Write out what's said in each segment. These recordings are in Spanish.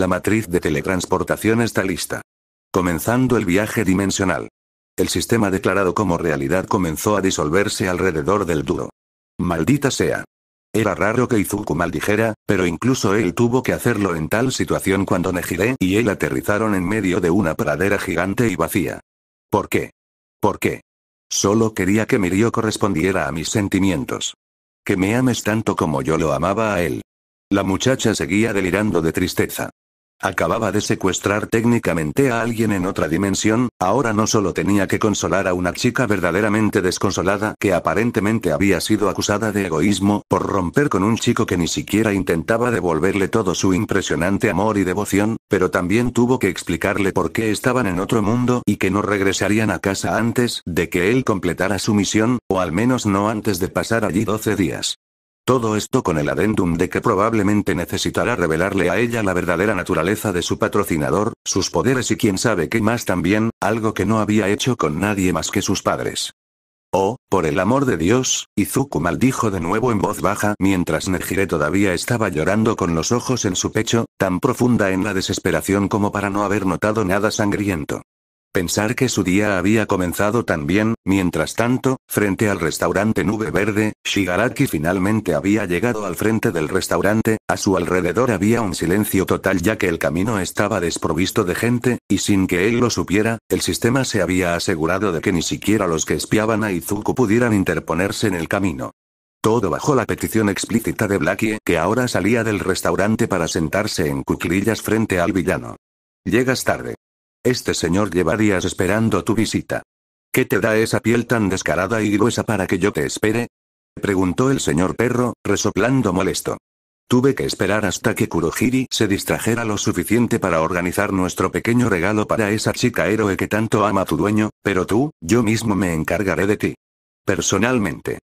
La matriz de teletransportación está lista. Comenzando el viaje dimensional. El sistema declarado como realidad comenzó a disolverse alrededor del duro. Maldita sea. Era raro que Izuku maldijera, pero incluso él tuvo que hacerlo en tal situación cuando Nejire y él aterrizaron en medio de una pradera gigante y vacía. ¿Por qué? ¿Por qué? Solo quería que Mirio correspondiera a mis sentimientos. Que me ames tanto como yo lo amaba a él. La muchacha seguía delirando de tristeza. Acababa de secuestrar técnicamente a alguien en otra dimensión, ahora no solo tenía que consolar a una chica verdaderamente desconsolada que aparentemente había sido acusada de egoísmo por romper con un chico que ni siquiera intentaba devolverle todo su impresionante amor y devoción, pero también tuvo que explicarle por qué estaban en otro mundo y que no regresarían a casa antes de que él completara su misión, o al menos no antes de pasar allí 12 días. Todo esto con el adendum de que probablemente necesitará revelarle a ella la verdadera naturaleza de su patrocinador, sus poderes y quién sabe qué más también, algo que no había hecho con nadie más que sus padres. Oh, por el amor de Dios, Izuku maldijo de nuevo en voz baja mientras Nejire todavía estaba llorando con los ojos en su pecho, tan profunda en la desesperación como para no haber notado nada sangriento. Pensar que su día había comenzado tan bien, mientras tanto, frente al restaurante Nube Verde, Shigaraki finalmente había llegado al frente del restaurante, a su alrededor había un silencio total ya que el camino estaba desprovisto de gente, y sin que él lo supiera, el sistema se había asegurado de que ni siquiera los que espiaban a Izuku pudieran interponerse en el camino. Todo bajo la petición explícita de Blackie, que ahora salía del restaurante para sentarse en cuclillas frente al villano. Llegas tarde. Este señor lleva esperando tu visita. ¿Qué te da esa piel tan descarada y gruesa para que yo te espere? preguntó el señor perro, resoplando molesto. Tuve que esperar hasta que Kurohiri se distrajera lo suficiente para organizar nuestro pequeño regalo para esa chica héroe que tanto ama tu dueño, pero tú, yo mismo me encargaré de ti. Personalmente.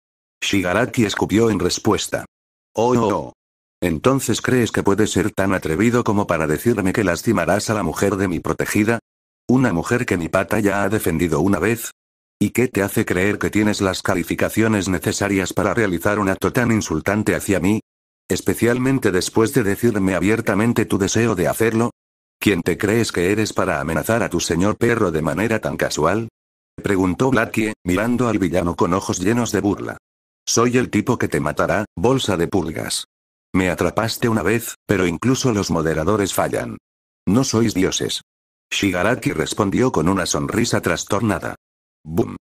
Shigaraki escupió en respuesta. Oh, oh, oh. ¿Entonces crees que puedes ser tan atrevido como para decirme que lastimarás a la mujer de mi protegida? Una mujer que mi pata ya ha defendido una vez, ¿Y qué te hace creer que tienes las calificaciones necesarias para realizar un acto tan insultante hacia mí? Especialmente después de decirme abiertamente tu deseo de hacerlo. ¿Quién te crees que eres para amenazar a tu señor perro de manera tan casual? Preguntó Blackie, mirando al villano con ojos llenos de burla. Soy el tipo que te matará, bolsa de pulgas. Me atrapaste una vez, pero incluso los moderadores fallan. No sois dioses. Shigaraki respondió con una sonrisa trastornada. Boom.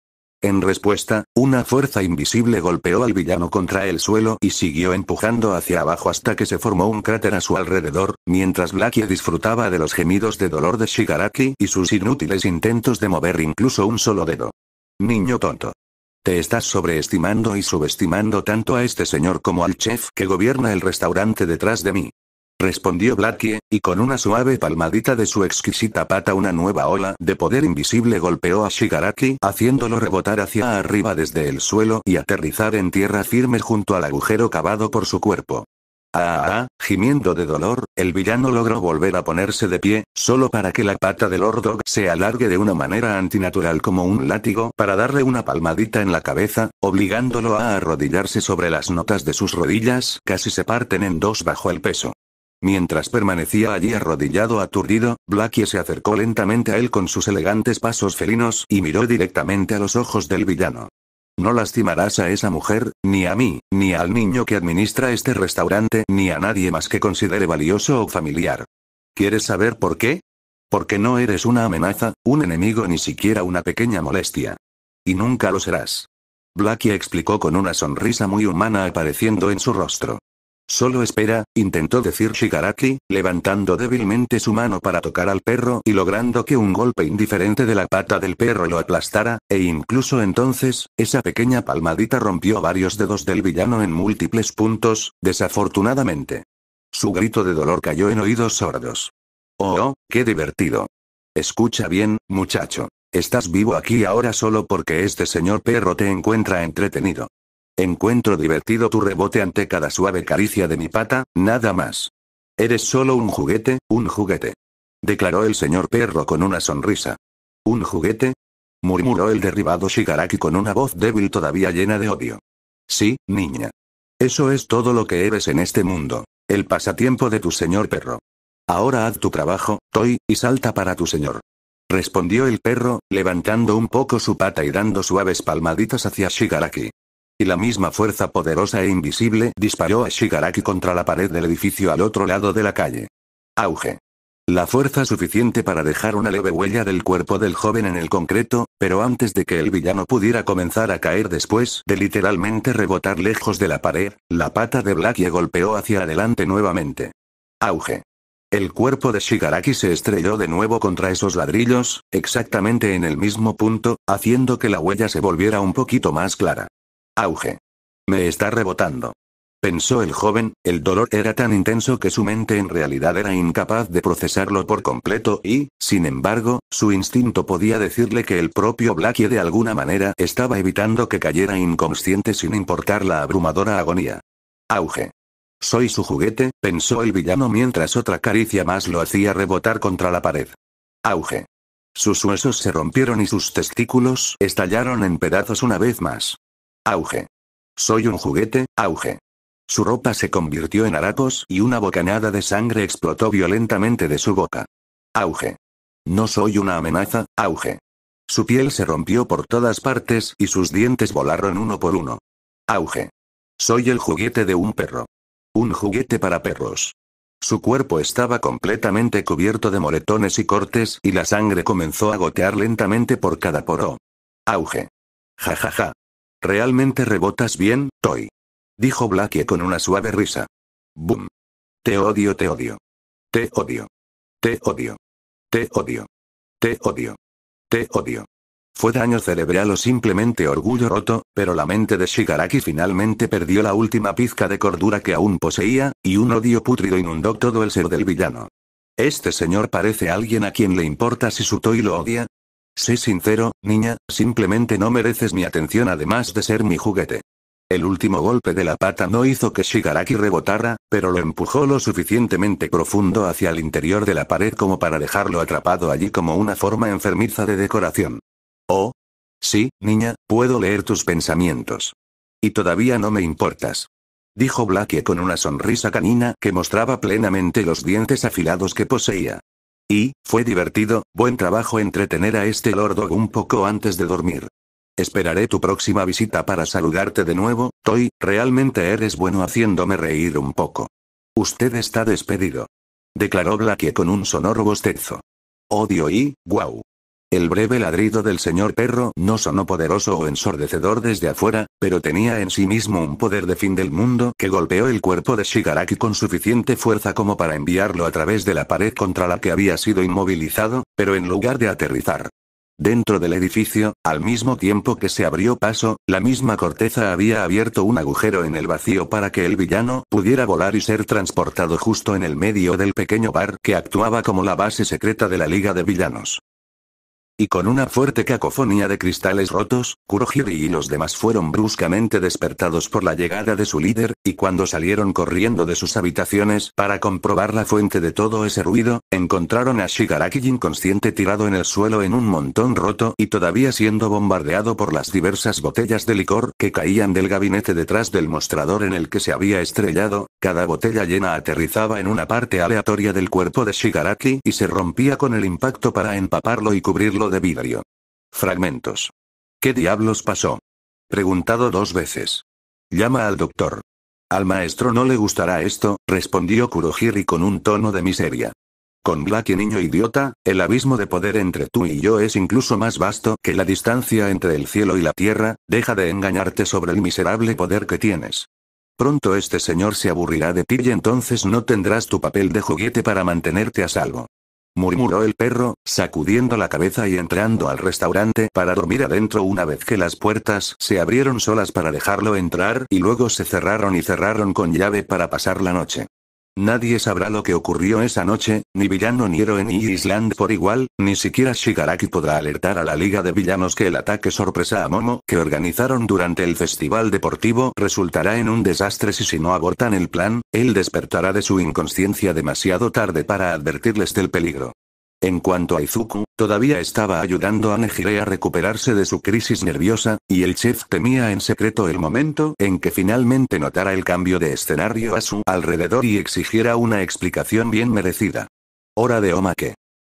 En respuesta, una fuerza invisible golpeó al villano contra el suelo y siguió empujando hacia abajo hasta que se formó un cráter a su alrededor, mientras Blackie disfrutaba de los gemidos de dolor de Shigaraki y sus inútiles intentos de mover incluso un solo dedo. Niño tonto. Te estás sobreestimando y subestimando tanto a este señor como al chef que gobierna el restaurante detrás de mí. Respondió Blackie, y con una suave palmadita de su exquisita pata una nueva ola de poder invisible golpeó a Shigaraki, haciéndolo rebotar hacia arriba desde el suelo y aterrizar en tierra firme junto al agujero cavado por su cuerpo. Ah, ah, gimiendo de dolor, el villano logró volver a ponerse de pie, solo para que la pata del Ordog se alargue de una manera antinatural como un látigo para darle una palmadita en la cabeza, obligándolo a arrodillarse sobre las notas de sus rodillas, casi se parten en dos bajo el peso. Mientras permanecía allí arrodillado aturdido, Blackie se acercó lentamente a él con sus elegantes pasos felinos y miró directamente a los ojos del villano. No lastimarás a esa mujer, ni a mí, ni al niño que administra este restaurante, ni a nadie más que considere valioso o familiar. ¿Quieres saber por qué? Porque no eres una amenaza, un enemigo ni siquiera una pequeña molestia. Y nunca lo serás. Blackie explicó con una sonrisa muy humana apareciendo en su rostro. Solo espera, intentó decir Shigaraki, levantando débilmente su mano para tocar al perro y logrando que un golpe indiferente de la pata del perro lo aplastara, e incluso entonces, esa pequeña palmadita rompió varios dedos del villano en múltiples puntos, desafortunadamente. Su grito de dolor cayó en oídos sordos. Oh, oh, qué divertido. Escucha bien, muchacho. Estás vivo aquí ahora solo porque este señor perro te encuentra entretenido. Encuentro divertido tu rebote ante cada suave caricia de mi pata, nada más. Eres solo un juguete, un juguete. Declaró el señor perro con una sonrisa. ¿Un juguete? murmuró el derribado Shigaraki con una voz débil todavía llena de odio. Sí, niña. Eso es todo lo que eres en este mundo. El pasatiempo de tu señor perro. Ahora haz tu trabajo, Toy, y salta para tu señor. Respondió el perro, levantando un poco su pata y dando suaves palmaditas hacia Shigaraki y la misma fuerza poderosa e invisible disparó a Shigaraki contra la pared del edificio al otro lado de la calle. Auge. La fuerza suficiente para dejar una leve huella del cuerpo del joven en el concreto, pero antes de que el villano pudiera comenzar a caer después de literalmente rebotar lejos de la pared, la pata de Blackie golpeó hacia adelante nuevamente. Auge. El cuerpo de Shigaraki se estrelló de nuevo contra esos ladrillos, exactamente en el mismo punto, haciendo que la huella se volviera un poquito más clara. Auge. Me está rebotando. Pensó el joven, el dolor era tan intenso que su mente en realidad era incapaz de procesarlo por completo y, sin embargo, su instinto podía decirle que el propio Blackie de alguna manera estaba evitando que cayera inconsciente sin importar la abrumadora agonía. Auge. Soy su juguete, pensó el villano mientras otra caricia más lo hacía rebotar contra la pared. Auge. Sus huesos se rompieron y sus testículos estallaron en pedazos una vez más auge. Soy un juguete, auge. Su ropa se convirtió en harapos y una bocanada de sangre explotó violentamente de su boca. Auge. No soy una amenaza, auge. Su piel se rompió por todas partes y sus dientes volaron uno por uno. Auge. Soy el juguete de un perro. Un juguete para perros. Su cuerpo estaba completamente cubierto de moretones y cortes, y la sangre comenzó a gotear lentamente por cada poro. Auge. Ja Realmente rebotas bien, Toy. Dijo Blackie con una suave risa. Boom. Te odio, te odio. Te odio. Te odio. Te odio. Te odio. Te odio. Fue daño cerebral o simplemente orgullo roto, pero la mente de Shigaraki finalmente perdió la última pizca de cordura que aún poseía, y un odio pútrido inundó todo el ser del villano. Este señor parece alguien a quien le importa si su Toy lo odia, Sé sincero, niña, simplemente no mereces mi atención además de ser mi juguete. El último golpe de la pata no hizo que Shigaraki rebotara, pero lo empujó lo suficientemente profundo hacia el interior de la pared como para dejarlo atrapado allí como una forma enfermiza de decoración. Oh. Sí, niña, puedo leer tus pensamientos. Y todavía no me importas. Dijo Blackie con una sonrisa canina que mostraba plenamente los dientes afilados que poseía. Y, fue divertido, buen trabajo entretener a este lordo un poco antes de dormir. Esperaré tu próxima visita para saludarte de nuevo, Toy, realmente eres bueno haciéndome reír un poco. Usted está despedido. Declaró Blackie con un sonoro bostezo. Odio y, guau. El breve ladrido del señor perro no sonó poderoso o ensordecedor desde afuera, pero tenía en sí mismo un poder de fin del mundo que golpeó el cuerpo de Shigaraki con suficiente fuerza como para enviarlo a través de la pared contra la que había sido inmovilizado, pero en lugar de aterrizar. Dentro del edificio, al mismo tiempo que se abrió paso, la misma corteza había abierto un agujero en el vacío para que el villano pudiera volar y ser transportado justo en el medio del pequeño bar que actuaba como la base secreta de la Liga de Villanos. Y con una fuerte cacofonía de cristales rotos, Kurohiri y los demás fueron bruscamente despertados por la llegada de su líder, y cuando salieron corriendo de sus habitaciones para comprobar la fuente de todo ese ruido, encontraron a Shigaraki inconsciente tirado en el suelo en un montón roto y todavía siendo bombardeado por las diversas botellas de licor que caían del gabinete detrás del mostrador en el que se había estrellado, cada botella llena aterrizaba en una parte aleatoria del cuerpo de Shigaraki y se rompía con el impacto para empaparlo y cubrirlo de vidrio. Fragmentos. ¿Qué diablos pasó? Preguntado dos veces. Llama al doctor. Al maestro no le gustará esto, respondió Kurohiri con un tono de miseria. Con Black niño idiota, el abismo de poder entre tú y yo es incluso más vasto que la distancia entre el cielo y la tierra, deja de engañarte sobre el miserable poder que tienes. Pronto este señor se aburrirá de ti y entonces no tendrás tu papel de juguete para mantenerte a salvo murmuró el perro, sacudiendo la cabeza y entrando al restaurante para dormir adentro una vez que las puertas se abrieron solas para dejarlo entrar y luego se cerraron y cerraron con llave para pasar la noche. Nadie sabrá lo que ocurrió esa noche, ni villano ni héroe ni Island por igual, ni siquiera Shigaraki podrá alertar a la Liga de Villanos que el ataque sorpresa a Momo que organizaron durante el festival deportivo resultará en un desastre si si no abortan el plan, él despertará de su inconsciencia demasiado tarde para advertirles del peligro. En cuanto a Izuku, todavía estaba ayudando a Nejire a recuperarse de su crisis nerviosa, y el chef temía en secreto el momento en que finalmente notara el cambio de escenario a su alrededor y exigiera una explicación bien merecida. Hora de Omake.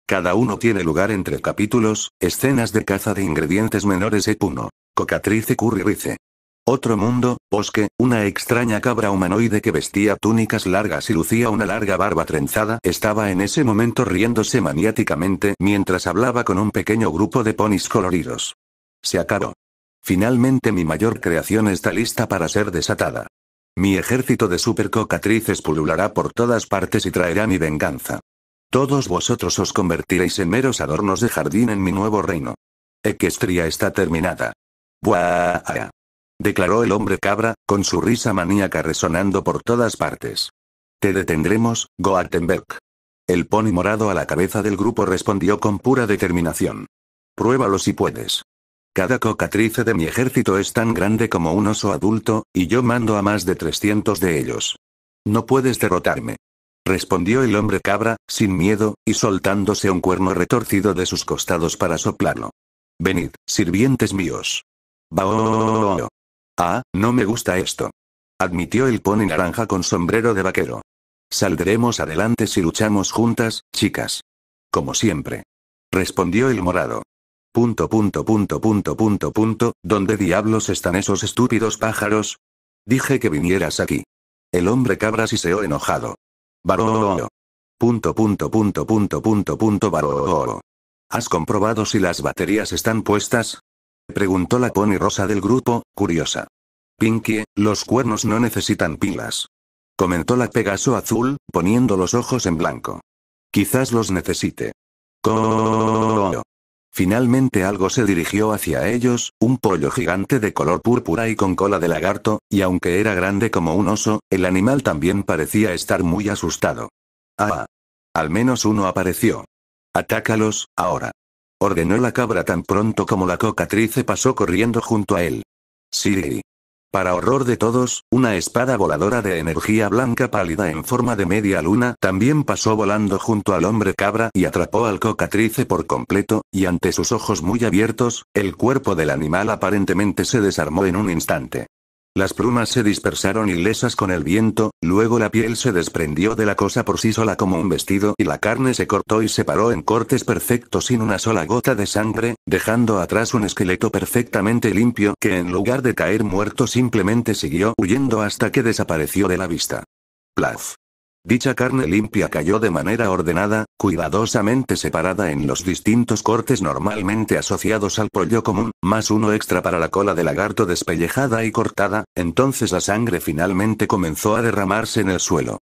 Cada uno tiene lugar entre capítulos, escenas de caza de ingredientes menores e puno. Cocatrice curry rice. Otro mundo, bosque, una extraña cabra humanoide que vestía túnicas largas y lucía una larga barba trenzada estaba en ese momento riéndose maniáticamente mientras hablaba con un pequeño grupo de ponis coloridos. Se acabó. Finalmente mi mayor creación está lista para ser desatada. Mi ejército de supercocatrices pululará por todas partes y traerá mi venganza. Todos vosotros os convertiréis en meros adornos de jardín en mi nuevo reino. Equestria está terminada. Buah. Ah, ah declaró el hombre cabra, con su risa maníaca resonando por todas partes. Te detendremos, Goartenberg. El pony morado a la cabeza del grupo respondió con pura determinación. Pruébalo si puedes. Cada cocatrice de mi ejército es tan grande como un oso adulto, y yo mando a más de 300 de ellos. No puedes derrotarme. Respondió el hombre cabra, sin miedo, y soltándose un cuerno retorcido de sus costados para soplarlo. Venid, sirvientes míos. va Ah, no me gusta esto. Admitió el pony naranja con sombrero de vaquero. Saldremos adelante si luchamos juntas, chicas. Como siempre. Respondió el morado. Punto, punto, punto, punto, punto, punto, ¿dónde diablos están esos estúpidos pájaros? Dije que vinieras aquí. El hombre cabra siseó enojado. o Punto, punto, punto, punto, punto, punto, ¿Has comprobado si las baterías están puestas? preguntó la pony rosa del grupo, curiosa. Pinkie, los cuernos no necesitan pilas. Comentó la Pegaso azul, poniendo los ojos en blanco. Quizás los necesite. Finalmente algo se dirigió hacia ellos, un pollo gigante de color púrpura y con cola de lagarto, y aunque era grande como un oso, el animal también parecía estar muy asustado. Ah. Al menos uno apareció. Atácalos, ahora ordenó la cabra tan pronto como la cocatrice pasó corriendo junto a él. Sí. Para horror de todos, una espada voladora de energía blanca pálida en forma de media luna también pasó volando junto al hombre cabra y atrapó al cocatrice por completo, y ante sus ojos muy abiertos, el cuerpo del animal aparentemente se desarmó en un instante. Las plumas se dispersaron ilesas con el viento, luego la piel se desprendió de la cosa por sí sola como un vestido y la carne se cortó y se paró en cortes perfectos sin una sola gota de sangre, dejando atrás un esqueleto perfectamente limpio que en lugar de caer muerto simplemente siguió huyendo hasta que desapareció de la vista. Plaf. Dicha carne limpia cayó de manera ordenada, cuidadosamente separada en los distintos cortes normalmente asociados al pollo común, más uno extra para la cola de lagarto despellejada y cortada, entonces la sangre finalmente comenzó a derramarse en el suelo.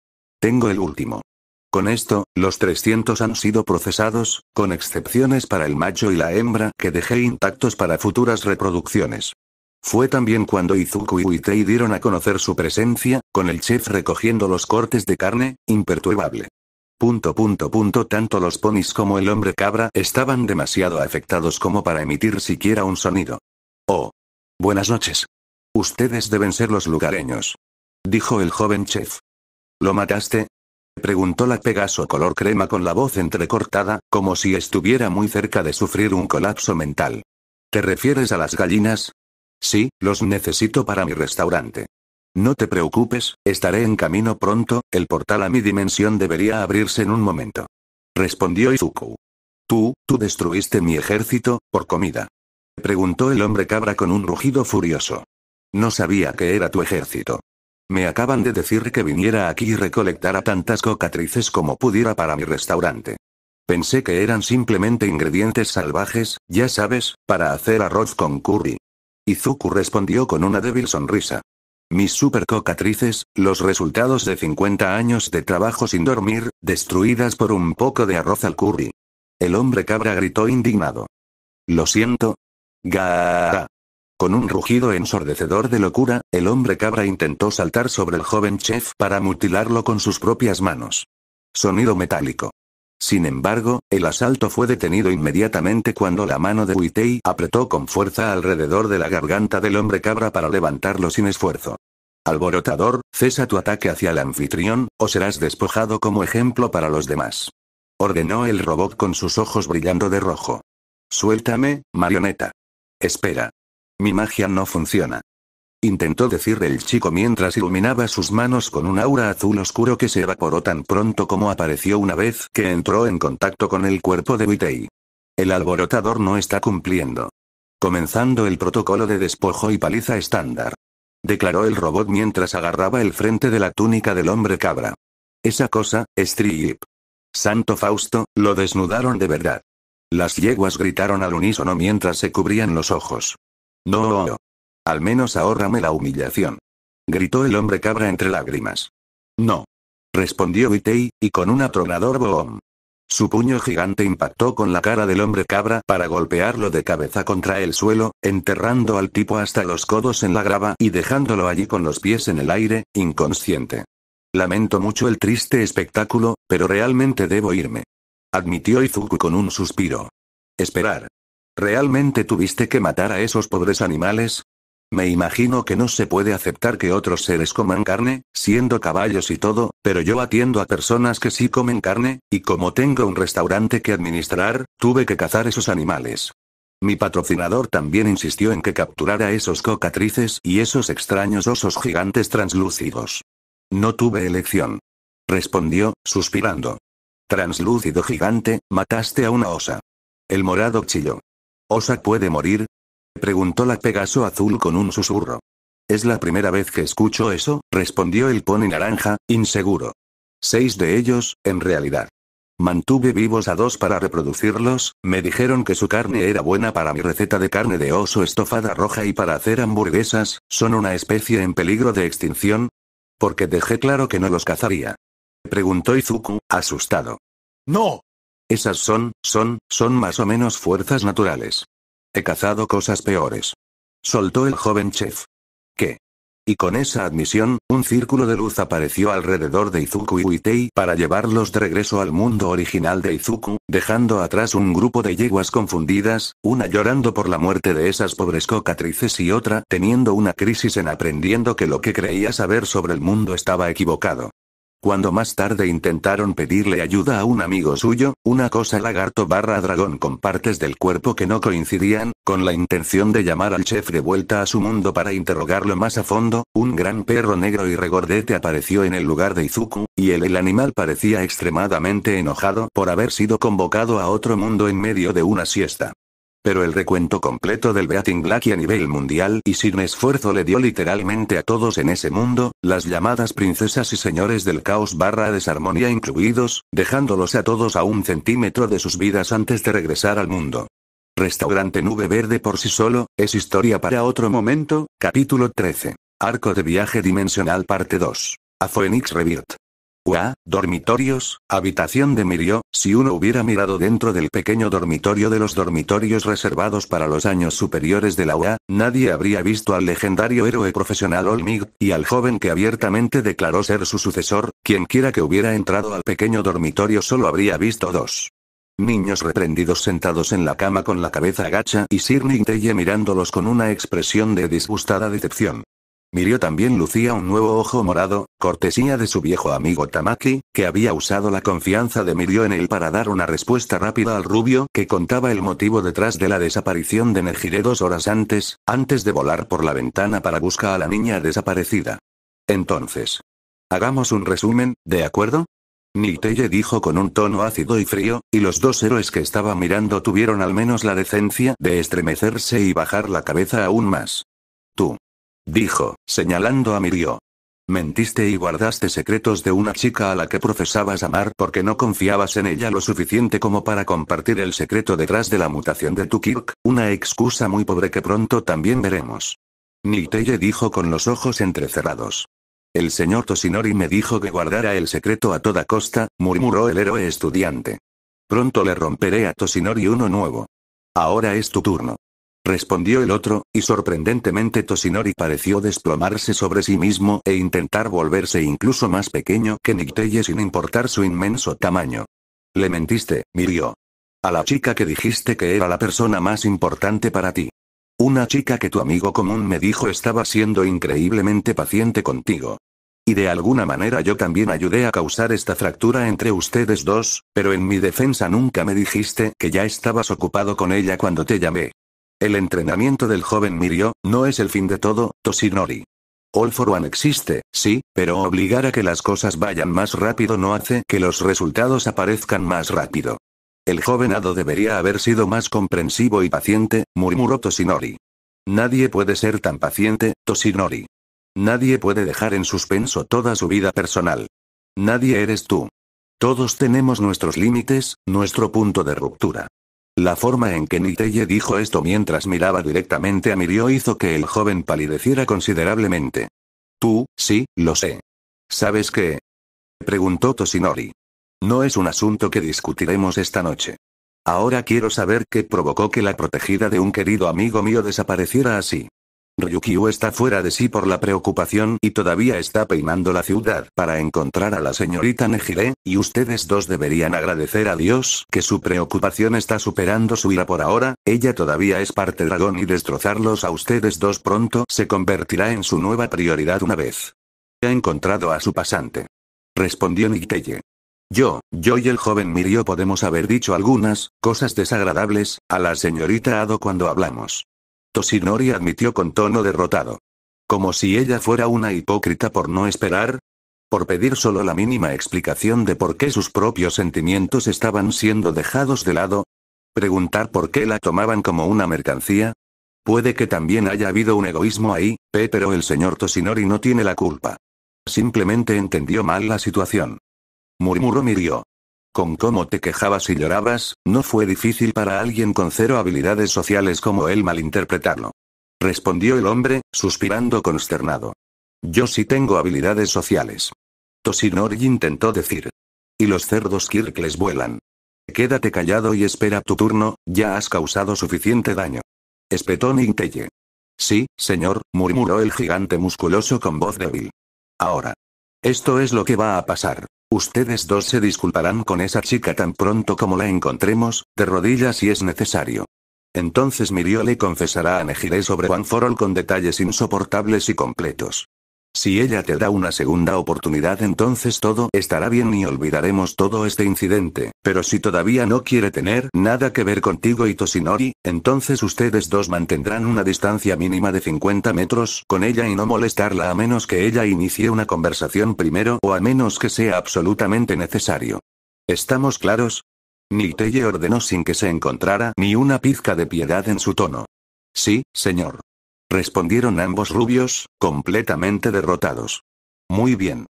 Tengo el último. Con esto, los 300 han sido procesados, con excepciones para el macho y la hembra que dejé intactos para futuras reproducciones. Fue también cuando Izuku y Uitei dieron a conocer su presencia, con el chef recogiendo los cortes de carne, imperturbable. Punto punto punto tanto los ponis como el hombre cabra estaban demasiado afectados como para emitir siquiera un sonido. Oh. Buenas noches. Ustedes deben ser los lugareños. Dijo el joven chef. ¿Lo mataste? Preguntó la Pegaso color crema con la voz entrecortada, como si estuviera muy cerca de sufrir un colapso mental. ¿Te refieres a las gallinas? Sí, los necesito para mi restaurante. No te preocupes, estaré en camino pronto, el portal a mi dimensión debería abrirse en un momento. Respondió Izuku. Tú, tú destruiste mi ejército, por comida. Preguntó el hombre cabra con un rugido furioso. No sabía que era tu ejército. Me acaban de decir que viniera aquí y recolectara tantas cocatrices como pudiera para mi restaurante. Pensé que eran simplemente ingredientes salvajes, ya sabes, para hacer arroz con curry. Izuku respondió con una débil sonrisa. Mis supercocatrices, los resultados de 50 años de trabajo sin dormir, destruidas por un poco de arroz al curry. El hombre cabra gritó indignado. Lo siento. Ga. Con un rugido ensordecedor de locura, el hombre cabra intentó saltar sobre el joven chef para mutilarlo con sus propias manos. Sonido metálico. Sin embargo, el asalto fue detenido inmediatamente cuando la mano de Uitei apretó con fuerza alrededor de la garganta del hombre cabra para levantarlo sin esfuerzo. Alborotador, cesa tu ataque hacia el anfitrión, o serás despojado como ejemplo para los demás. Ordenó el robot con sus ojos brillando de rojo. Suéltame, marioneta. Espera. Mi magia no funciona. Intentó decir el chico mientras iluminaba sus manos con un aura azul oscuro que se evaporó tan pronto como apareció una vez que entró en contacto con el cuerpo de Whitey. El alborotador no está cumpliendo. Comenzando el protocolo de despojo y paliza estándar. Declaró el robot mientras agarraba el frente de la túnica del hombre cabra. Esa cosa, Strip. Santo Fausto, lo desnudaron de verdad. Las yeguas gritaron al unísono mientras se cubrían los ojos. No. Al menos ahórrame la humillación. Gritó el hombre cabra entre lágrimas. No. Respondió Itei, y con un atronador boom. Su puño gigante impactó con la cara del hombre cabra para golpearlo de cabeza contra el suelo, enterrando al tipo hasta los codos en la grava y dejándolo allí con los pies en el aire, inconsciente. Lamento mucho el triste espectáculo, pero realmente debo irme. Admitió Izuku con un suspiro. Esperar. ¿Realmente tuviste que matar a esos pobres animales? Me imagino que no se puede aceptar que otros seres coman carne, siendo caballos y todo, pero yo atiendo a personas que sí comen carne, y como tengo un restaurante que administrar, tuve que cazar esos animales. Mi patrocinador también insistió en que capturara esos cocatrices y esos extraños osos gigantes translúcidos. No tuve elección. Respondió, suspirando. Translúcido gigante, mataste a una osa. El morado chilló. Osa puede morir, preguntó la Pegaso azul con un susurro. Es la primera vez que escucho eso, respondió el pony naranja, inseguro. Seis de ellos, en realidad. Mantuve vivos a dos para reproducirlos, me dijeron que su carne era buena para mi receta de carne de oso estofada roja y para hacer hamburguesas, son una especie en peligro de extinción. Porque dejé claro que no los cazaría. Preguntó Izuku, asustado. No. Esas son, son, son más o menos fuerzas naturales. He cazado cosas peores. Soltó el joven chef. ¿Qué? Y con esa admisión, un círculo de luz apareció alrededor de Izuku y Uitei para llevarlos de regreso al mundo original de Izuku, dejando atrás un grupo de yeguas confundidas, una llorando por la muerte de esas pobres cocatrices y otra teniendo una crisis en aprendiendo que lo que creía saber sobre el mundo estaba equivocado. Cuando más tarde intentaron pedirle ayuda a un amigo suyo, una cosa lagarto barra dragón con partes del cuerpo que no coincidían, con la intención de llamar al chef de vuelta a su mundo para interrogarlo más a fondo, un gran perro negro y regordete apareció en el lugar de Izuku, y el, el animal parecía extremadamente enojado por haber sido convocado a otro mundo en medio de una siesta. Pero el recuento completo del Beating Black a nivel mundial y sin esfuerzo le dio literalmente a todos en ese mundo, las llamadas princesas y señores del caos barra desarmonía incluidos, dejándolos a todos a un centímetro de sus vidas antes de regresar al mundo. Restaurante Nube Verde por sí solo, es historia para otro momento, capítulo 13. Arco de viaje dimensional parte 2. A Phoenix Revirt. UA, dormitorios, habitación de Mirio, si uno hubiera mirado dentro del pequeño dormitorio de los dormitorios reservados para los años superiores de la UA, nadie habría visto al legendario héroe profesional Olmig, y al joven que abiertamente declaró ser su sucesor, quienquiera que hubiera entrado al pequeño dormitorio solo habría visto dos. Niños reprendidos sentados en la cama con la cabeza agacha y Sirning mirándolos con una expresión de disgustada decepción. Mirio también lucía un nuevo ojo morado, cortesía de su viejo amigo Tamaki, que había usado la confianza de Mirio en él para dar una respuesta rápida al rubio que contaba el motivo detrás de la desaparición de Nejire dos horas antes, antes de volar por la ventana para buscar a la niña desaparecida. Entonces. Hagamos un resumen, ¿de acuerdo? Niteye dijo con un tono ácido y frío, y los dos héroes que estaba mirando tuvieron al menos la decencia de estremecerse y bajar la cabeza aún más. Tú. Dijo, señalando a Mirio. Mentiste y guardaste secretos de una chica a la que profesabas amar porque no confiabas en ella lo suficiente como para compartir el secreto detrás de la mutación de tu Kirk, una excusa muy pobre que pronto también veremos. Niteye dijo con los ojos entrecerrados. El señor Tosinori me dijo que guardara el secreto a toda costa, murmuró el héroe estudiante. Pronto le romperé a Tosinori uno nuevo. Ahora es tu turno respondió el otro, y sorprendentemente Toshinori pareció desplomarse sobre sí mismo e intentar volverse incluso más pequeño que Nicteye sin importar su inmenso tamaño. Le mentiste, Mirio. A la chica que dijiste que era la persona más importante para ti. Una chica que tu amigo común me dijo estaba siendo increíblemente paciente contigo. Y de alguna manera yo también ayudé a causar esta fractura entre ustedes dos, pero en mi defensa nunca me dijiste que ya estabas ocupado con ella cuando te llamé. El entrenamiento del joven Mirio, no es el fin de todo, Toshinori. All for One existe, sí, pero obligar a que las cosas vayan más rápido no hace que los resultados aparezcan más rápido. El joven Ado debería haber sido más comprensivo y paciente, murmuró Toshinori. Nadie puede ser tan paciente, Toshinori. Nadie puede dejar en suspenso toda su vida personal. Nadie eres tú. Todos tenemos nuestros límites, nuestro punto de ruptura. La forma en que Niteye dijo esto mientras miraba directamente a Mirio hizo que el joven palideciera considerablemente. Tú, sí, lo sé. ¿Sabes qué? Preguntó Toshinori. No es un asunto que discutiremos esta noche. Ahora quiero saber qué provocó que la protegida de un querido amigo mío desapareciera así. Ryukyu está fuera de sí por la preocupación y todavía está peinando la ciudad para encontrar a la señorita Nejire, y ustedes dos deberían agradecer a Dios que su preocupación está superando su ira por ahora, ella todavía es parte dragón y destrozarlos a ustedes dos pronto se convertirá en su nueva prioridad una vez. Ha encontrado a su pasante. Respondió Nictelle. Yo, yo y el joven Mirio podemos haber dicho algunas cosas desagradables a la señorita Ado cuando hablamos. Tosinori admitió con tono derrotado. Como si ella fuera una hipócrita por no esperar, por pedir solo la mínima explicación de por qué sus propios sentimientos estaban siendo dejados de lado, preguntar por qué la tomaban como una mercancía. Puede que también haya habido un egoísmo ahí, pero el señor Tosinori no tiene la culpa. Simplemente entendió mal la situación. Murmuró Mirio. Con cómo te quejabas y llorabas, no fue difícil para alguien con cero habilidades sociales como él malinterpretarlo. Respondió el hombre, suspirando consternado. Yo sí tengo habilidades sociales. Tosinori intentó decir. Y los cerdos kirkles vuelan. Quédate callado y espera tu turno, ya has causado suficiente daño. Espetó Nintelle. Sí, señor, murmuró el gigante musculoso con voz débil. Ahora. Esto es lo que va a pasar. Ustedes dos se disculparán con esa chica tan pronto como la encontremos, de rodillas si es necesario. Entonces Mirio le confesará a Nejire sobre Juan Forol con detalles insoportables y completos. Si ella te da una segunda oportunidad entonces todo estará bien y olvidaremos todo este incidente, pero si todavía no quiere tener nada que ver contigo y Toshinori, entonces ustedes dos mantendrán una distancia mínima de 50 metros con ella y no molestarla a menos que ella inicie una conversación primero o a menos que sea absolutamente necesario. ¿Estamos claros? Nitelle ordenó sin que se encontrara ni una pizca de piedad en su tono. Sí, señor respondieron ambos rubios, completamente derrotados. Muy bien.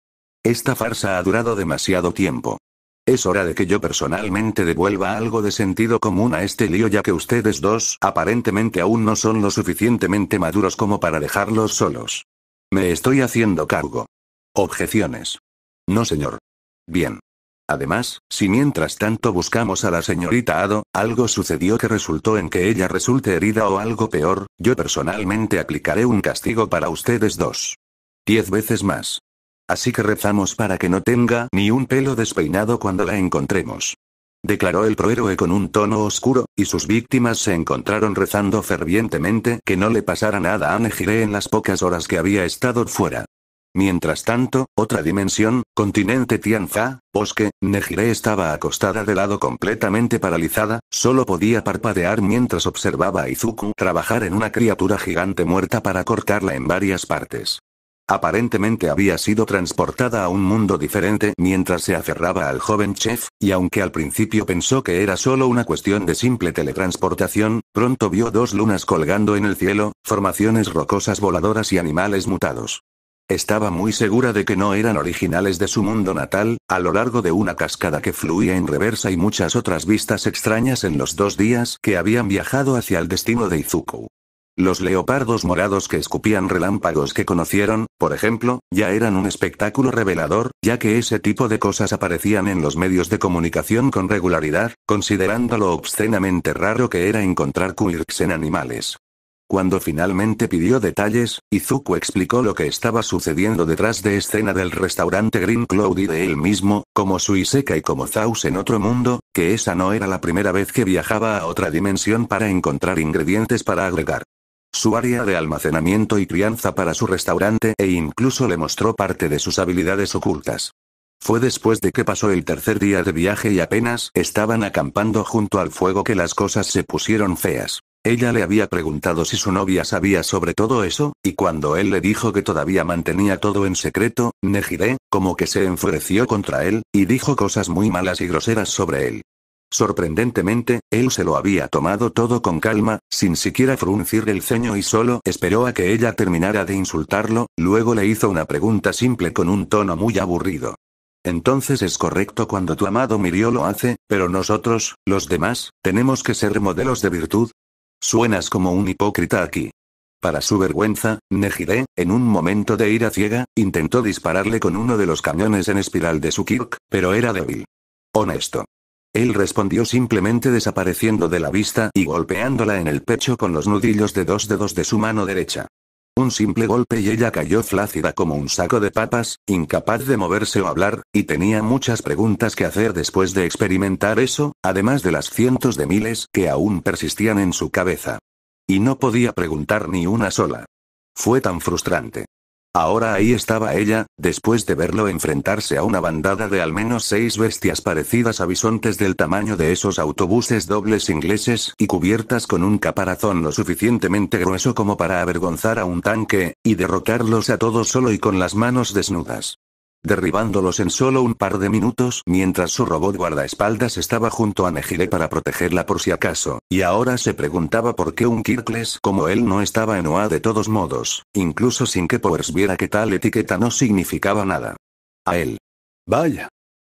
Esta farsa ha durado demasiado tiempo. Es hora de que yo personalmente devuelva algo de sentido común a este lío ya que ustedes dos aparentemente aún no son lo suficientemente maduros como para dejarlos solos. Me estoy haciendo cargo. Objeciones. No señor. Bien. Además, si mientras tanto buscamos a la señorita Ado, algo sucedió que resultó en que ella resulte herida o algo peor, yo personalmente aplicaré un castigo para ustedes dos. Diez veces más. Así que rezamos para que no tenga ni un pelo despeinado cuando la encontremos. Declaró el prohéroe con un tono oscuro, y sus víctimas se encontraron rezando fervientemente que no le pasara nada a Nejire en las pocas horas que había estado fuera. Mientras tanto, otra dimensión, continente Tianza, bosque, Nejire estaba acostada de lado completamente paralizada, solo podía parpadear mientras observaba a Izuku trabajar en una criatura gigante muerta para cortarla en varias partes. Aparentemente había sido transportada a un mundo diferente mientras se aferraba al joven chef, y aunque al principio pensó que era solo una cuestión de simple teletransportación, pronto vio dos lunas colgando en el cielo, formaciones rocosas voladoras y animales mutados. Estaba muy segura de que no eran originales de su mundo natal, a lo largo de una cascada que fluía en reversa y muchas otras vistas extrañas en los dos días que habían viajado hacia el destino de Izuku. Los leopardos morados que escupían relámpagos que conocieron, por ejemplo, ya eran un espectáculo revelador, ya que ese tipo de cosas aparecían en los medios de comunicación con regularidad, considerando lo obscenamente raro que era encontrar quirks en animales. Cuando finalmente pidió detalles, Izuku explicó lo que estaba sucediendo detrás de escena del restaurante Green Cloud y de él mismo, como Suiseka y como Zaus en otro mundo, que esa no era la primera vez que viajaba a otra dimensión para encontrar ingredientes para agregar su área de almacenamiento y crianza para su restaurante e incluso le mostró parte de sus habilidades ocultas. Fue después de que pasó el tercer día de viaje y apenas estaban acampando junto al fuego que las cosas se pusieron feas. Ella le había preguntado si su novia sabía sobre todo eso, y cuando él le dijo que todavía mantenía todo en secreto, Nejire, como que se enfureció contra él, y dijo cosas muy malas y groseras sobre él. Sorprendentemente, él se lo había tomado todo con calma, sin siquiera fruncir el ceño y solo esperó a que ella terminara de insultarlo, luego le hizo una pregunta simple con un tono muy aburrido. Entonces es correcto cuando tu amado mirió lo hace, pero nosotros, los demás, tenemos que ser modelos de virtud, Suenas como un hipócrita aquí. Para su vergüenza, Nejire, en un momento de ira ciega, intentó dispararle con uno de los cañones en espiral de su Kirk, pero era débil. Honesto. Él respondió simplemente desapareciendo de la vista y golpeándola en el pecho con los nudillos de dos dedos de su mano derecha. Un simple golpe y ella cayó flácida como un saco de papas, incapaz de moverse o hablar, y tenía muchas preguntas que hacer después de experimentar eso, además de las cientos de miles que aún persistían en su cabeza. Y no podía preguntar ni una sola. Fue tan frustrante. Ahora ahí estaba ella, después de verlo enfrentarse a una bandada de al menos seis bestias parecidas a bisontes del tamaño de esos autobuses dobles ingleses y cubiertas con un caparazón lo suficientemente grueso como para avergonzar a un tanque, y derrotarlos a todos solo y con las manos desnudas derribándolos en solo un par de minutos mientras su robot guardaespaldas estaba junto a Negire para protegerla por si acaso, y ahora se preguntaba por qué un Kirkles como él no estaba en OA de todos modos, incluso sin que Powers viera que tal etiqueta no significaba nada. A él. Vaya,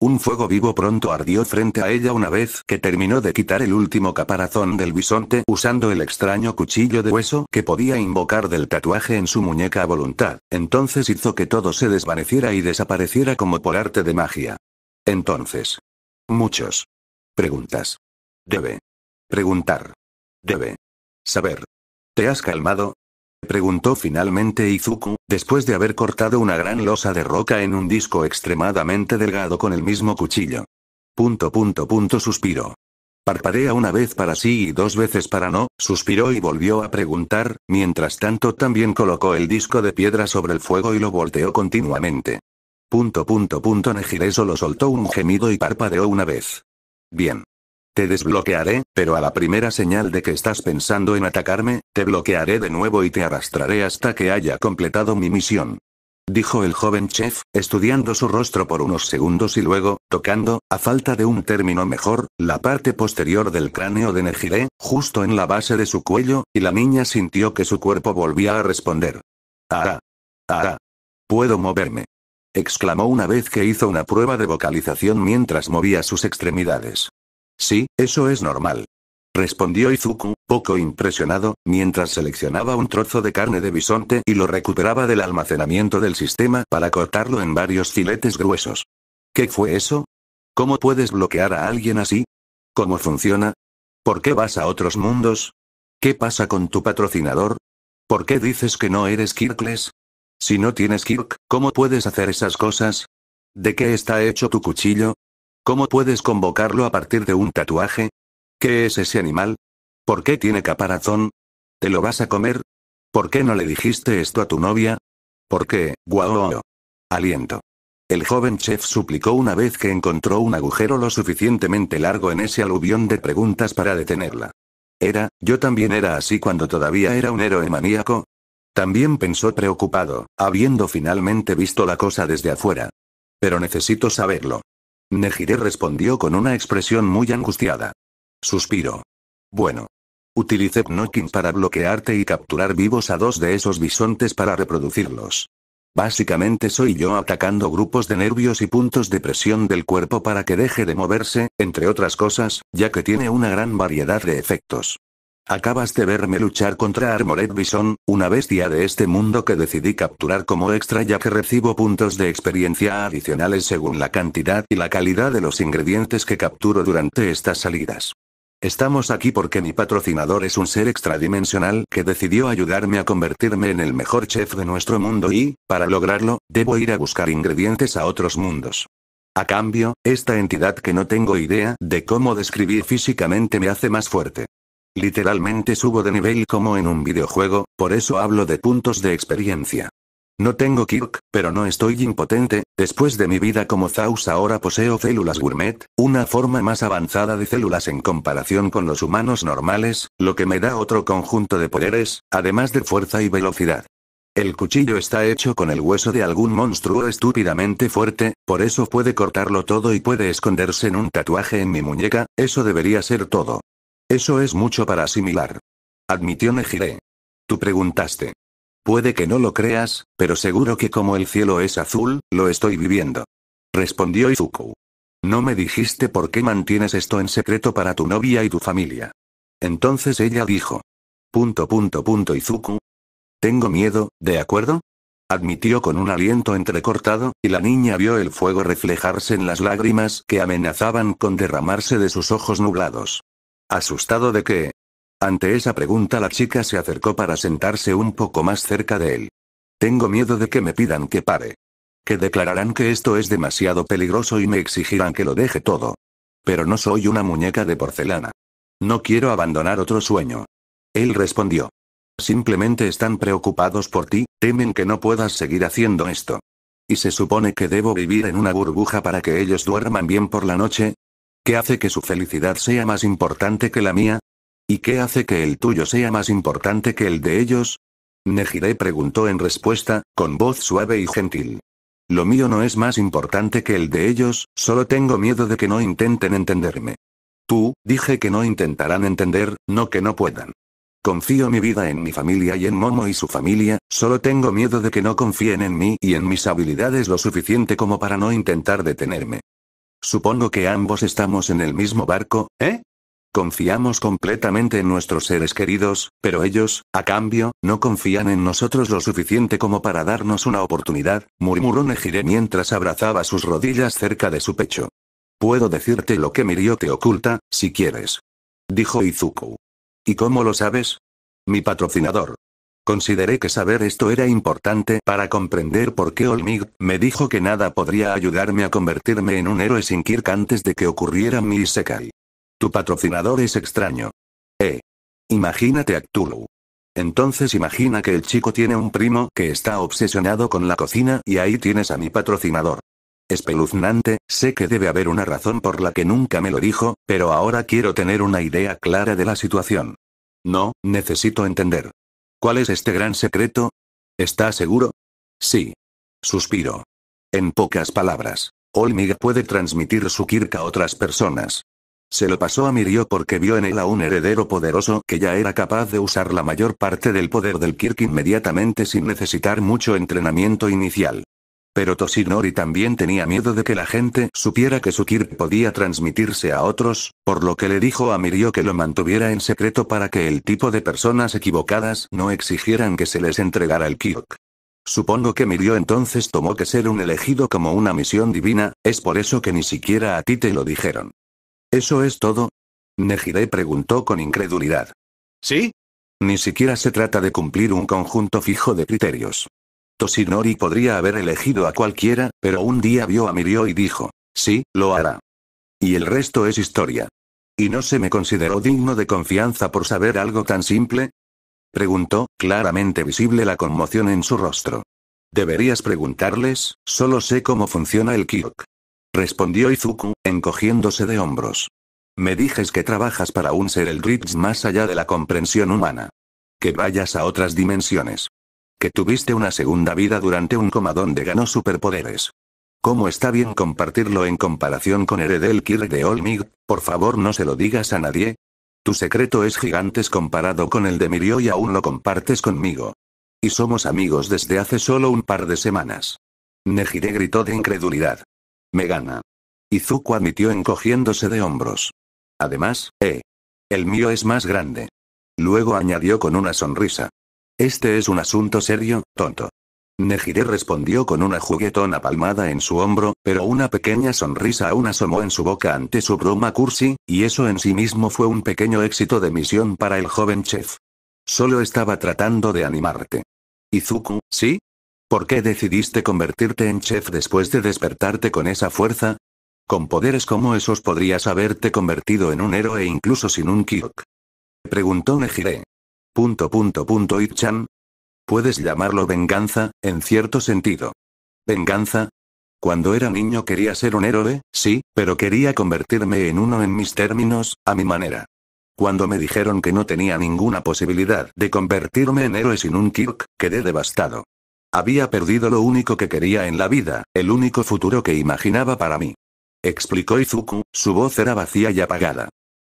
un fuego vivo pronto ardió frente a ella una vez que terminó de quitar el último caparazón del bisonte usando el extraño cuchillo de hueso que podía invocar del tatuaje en su muñeca a voluntad. Entonces hizo que todo se desvaneciera y desapareciera como por arte de magia. Entonces. Muchos. Preguntas. Debe. Preguntar. Debe. Saber. ¿Te has calmado? preguntó finalmente Izuku, después de haber cortado una gran losa de roca en un disco extremadamente delgado con el mismo cuchillo. Punto punto punto suspiro. Parpadea una vez para sí y dos veces para no, suspiró y volvió a preguntar, mientras tanto también colocó el disco de piedra sobre el fuego y lo volteó continuamente. Punto punto punto lo soltó un gemido y parpadeó una vez. Bien. Te desbloquearé, pero a la primera señal de que estás pensando en atacarme, te bloquearé de nuevo y te arrastraré hasta que haya completado mi misión. Dijo el joven chef, estudiando su rostro por unos segundos y luego, tocando, a falta de un término mejor, la parte posterior del cráneo de Nejire, justo en la base de su cuello, y la niña sintió que su cuerpo volvía a responder. ¡Ara! Ah. Puedo moverme. exclamó una vez que hizo una prueba de vocalización mientras movía sus extremidades. Sí, eso es normal. Respondió Izuku, poco impresionado, mientras seleccionaba un trozo de carne de bisonte y lo recuperaba del almacenamiento del sistema para cortarlo en varios filetes gruesos. ¿Qué fue eso? ¿Cómo puedes bloquear a alguien así? ¿Cómo funciona? ¿Por qué vas a otros mundos? ¿Qué pasa con tu patrocinador? ¿Por qué dices que no eres Kirkles? Si no tienes Kirk, ¿cómo puedes hacer esas cosas? ¿De qué está hecho tu cuchillo? ¿Cómo puedes convocarlo a partir de un tatuaje? ¿Qué es ese animal? ¿Por qué tiene caparazón? ¿Te lo vas a comer? ¿Por qué no le dijiste esto a tu novia? ¿Por qué, guau? Aliento. El joven chef suplicó una vez que encontró un agujero lo suficientemente largo en ese aluvión de preguntas para detenerla. Era, yo también era así cuando todavía era un héroe maníaco. También pensó preocupado, habiendo finalmente visto la cosa desde afuera. Pero necesito saberlo. Nejire respondió con una expresión muy angustiada. Suspiro. Bueno. Utilicé Knocking para bloquearte y capturar vivos a dos de esos bisontes para reproducirlos. Básicamente soy yo atacando grupos de nervios y puntos de presión del cuerpo para que deje de moverse, entre otras cosas, ya que tiene una gran variedad de efectos. Acabas de verme luchar contra Armored Bison, una bestia de este mundo que decidí capturar como extra ya que recibo puntos de experiencia adicionales según la cantidad y la calidad de los ingredientes que capturo durante estas salidas. Estamos aquí porque mi patrocinador es un ser extradimensional que decidió ayudarme a convertirme en el mejor chef de nuestro mundo y, para lograrlo, debo ir a buscar ingredientes a otros mundos. A cambio, esta entidad que no tengo idea de cómo describir físicamente me hace más fuerte. Literalmente subo de nivel como en un videojuego, por eso hablo de puntos de experiencia. No tengo Kirk, pero no estoy impotente, después de mi vida como Zaus ahora poseo células gourmet, una forma más avanzada de células en comparación con los humanos normales, lo que me da otro conjunto de poderes, además de fuerza y velocidad. El cuchillo está hecho con el hueso de algún monstruo estúpidamente fuerte, por eso puede cortarlo todo y puede esconderse en un tatuaje en mi muñeca, eso debería ser todo. Eso es mucho para asimilar. Admitió Nejire. Tú preguntaste. Puede que no lo creas, pero seguro que como el cielo es azul, lo estoy viviendo. Respondió Izuku. No me dijiste por qué mantienes esto en secreto para tu novia y tu familia. Entonces ella dijo. Punto punto punto Izuku. Tengo miedo, ¿de acuerdo? Admitió con un aliento entrecortado, y la niña vio el fuego reflejarse en las lágrimas que amenazaban con derramarse de sus ojos nublados. Asustado de que... Ante esa pregunta la chica se acercó para sentarse un poco más cerca de él. Tengo miedo de que me pidan que pare. Que declararán que esto es demasiado peligroso y me exigirán que lo deje todo. Pero no soy una muñeca de porcelana. No quiero abandonar otro sueño. Él respondió. Simplemente están preocupados por ti, temen que no puedas seguir haciendo esto. Y se supone que debo vivir en una burbuja para que ellos duerman bien por la noche, ¿Qué hace que su felicidad sea más importante que la mía? ¿Y qué hace que el tuyo sea más importante que el de ellos? Nejire preguntó en respuesta, con voz suave y gentil. Lo mío no es más importante que el de ellos, solo tengo miedo de que no intenten entenderme. Tú, dije que no intentarán entender, no que no puedan. Confío mi vida en mi familia y en Momo y su familia, solo tengo miedo de que no confíen en mí y en mis habilidades lo suficiente como para no intentar detenerme. Supongo que ambos estamos en el mismo barco, ¿eh? Confiamos completamente en nuestros seres queridos, pero ellos, a cambio, no confían en nosotros lo suficiente como para darnos una oportunidad, murmuró Nejire mientras abrazaba sus rodillas cerca de su pecho. Puedo decirte lo que Mirio te oculta, si quieres. Dijo Izuku. ¿Y cómo lo sabes? Mi patrocinador. Consideré que saber esto era importante para comprender por qué Olmig me dijo que nada podría ayudarme a convertirme en un héroe sin Kirk antes de que ocurriera mi Isekai. Tu patrocinador es extraño. Eh. Imagínate a Tulu. Entonces imagina que el chico tiene un primo que está obsesionado con la cocina y ahí tienes a mi patrocinador. Espeluznante, sé que debe haber una razón por la que nunca me lo dijo, pero ahora quiero tener una idea clara de la situación. No, necesito entender. ¿Cuál es este gran secreto? ¿Está seguro? Sí. Suspiro. En pocas palabras, Olmig puede transmitir su kirk a otras personas. Se lo pasó a Mirio porque vio en él a un heredero poderoso que ya era capaz de usar la mayor parte del poder del Kirk inmediatamente sin necesitar mucho entrenamiento inicial. Pero Toshinori también tenía miedo de que la gente supiera que su Kirk podía transmitirse a otros, por lo que le dijo a Mirio que lo mantuviera en secreto para que el tipo de personas equivocadas no exigieran que se les entregara el Kirk. Supongo que Mirio entonces tomó que ser un elegido como una misión divina, es por eso que ni siquiera a ti te lo dijeron. ¿Eso es todo? Nejire preguntó con incredulidad. ¿Sí? Ni siquiera se trata de cumplir un conjunto fijo de criterios. Toshinori podría haber elegido a cualquiera, pero un día vio a Mirio y dijo, sí, lo hará. Y el resto es historia. ¿Y no se me consideró digno de confianza por saber algo tan simple? Preguntó, claramente visible la conmoción en su rostro. Deberías preguntarles, solo sé cómo funciona el Kyok. Respondió Izuku, encogiéndose de hombros. Me dijes que trabajas para un ser el Ritz más allá de la comprensión humana. Que vayas a otras dimensiones. Que tuviste una segunda vida durante un coma donde ganó superpoderes. ¿Cómo está bien compartirlo en comparación con Heredel Kir de Olmig? Por favor no se lo digas a nadie. Tu secreto es gigantes comparado con el de Mirio y aún lo compartes conmigo. Y somos amigos desde hace solo un par de semanas. Nejire gritó de incredulidad. Me gana. Izuku admitió encogiéndose de hombros. Además, eh. El mío es más grande. Luego añadió con una sonrisa. Este es un asunto serio, tonto. Nejire respondió con una juguetona palmada en su hombro, pero una pequeña sonrisa aún asomó en su boca ante su broma cursi, y eso en sí mismo fue un pequeño éxito de misión para el joven chef. Solo estaba tratando de animarte. Izuku, ¿sí? ¿Por qué decidiste convertirte en chef después de despertarte con esa fuerza? Con poderes como esos podrías haberte convertido en un héroe incluso sin un Kyok. Preguntó Nejire. Punto punto punto Puedes llamarlo venganza, en cierto sentido. ¿Venganza? Cuando era niño quería ser un héroe, sí, pero quería convertirme en uno en mis términos, a mi manera. Cuando me dijeron que no tenía ninguna posibilidad de convertirme en héroe sin un Kirk, quedé devastado. Había perdido lo único que quería en la vida, el único futuro que imaginaba para mí. Explicó Izuku, su voz era vacía y apagada.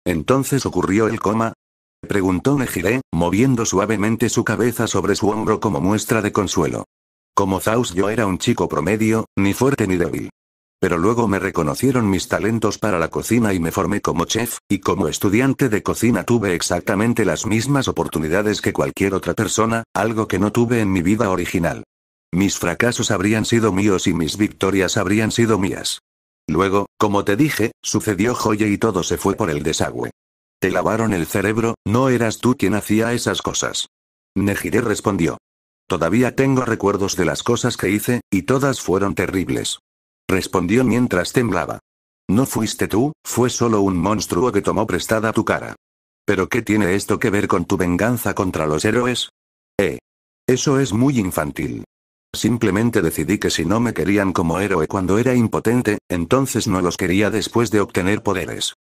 Entonces ocurrió el coma, preguntó Nejire, moviendo suavemente su cabeza sobre su hombro como muestra de consuelo. Como Zaus yo era un chico promedio, ni fuerte ni débil. Pero luego me reconocieron mis talentos para la cocina y me formé como chef, y como estudiante de cocina tuve exactamente las mismas oportunidades que cualquier otra persona, algo que no tuve en mi vida original. Mis fracasos habrían sido míos y mis victorias habrían sido mías. Luego, como te dije, sucedió Joye y todo se fue por el desagüe. Te lavaron el cerebro, no eras tú quien hacía esas cosas. Nejire respondió. Todavía tengo recuerdos de las cosas que hice, y todas fueron terribles. Respondió mientras temblaba. No fuiste tú, fue solo un monstruo que tomó prestada tu cara. ¿Pero qué tiene esto que ver con tu venganza contra los héroes? Eh. Eso es muy infantil. Simplemente decidí que si no me querían como héroe cuando era impotente, entonces no los quería después de obtener poderes.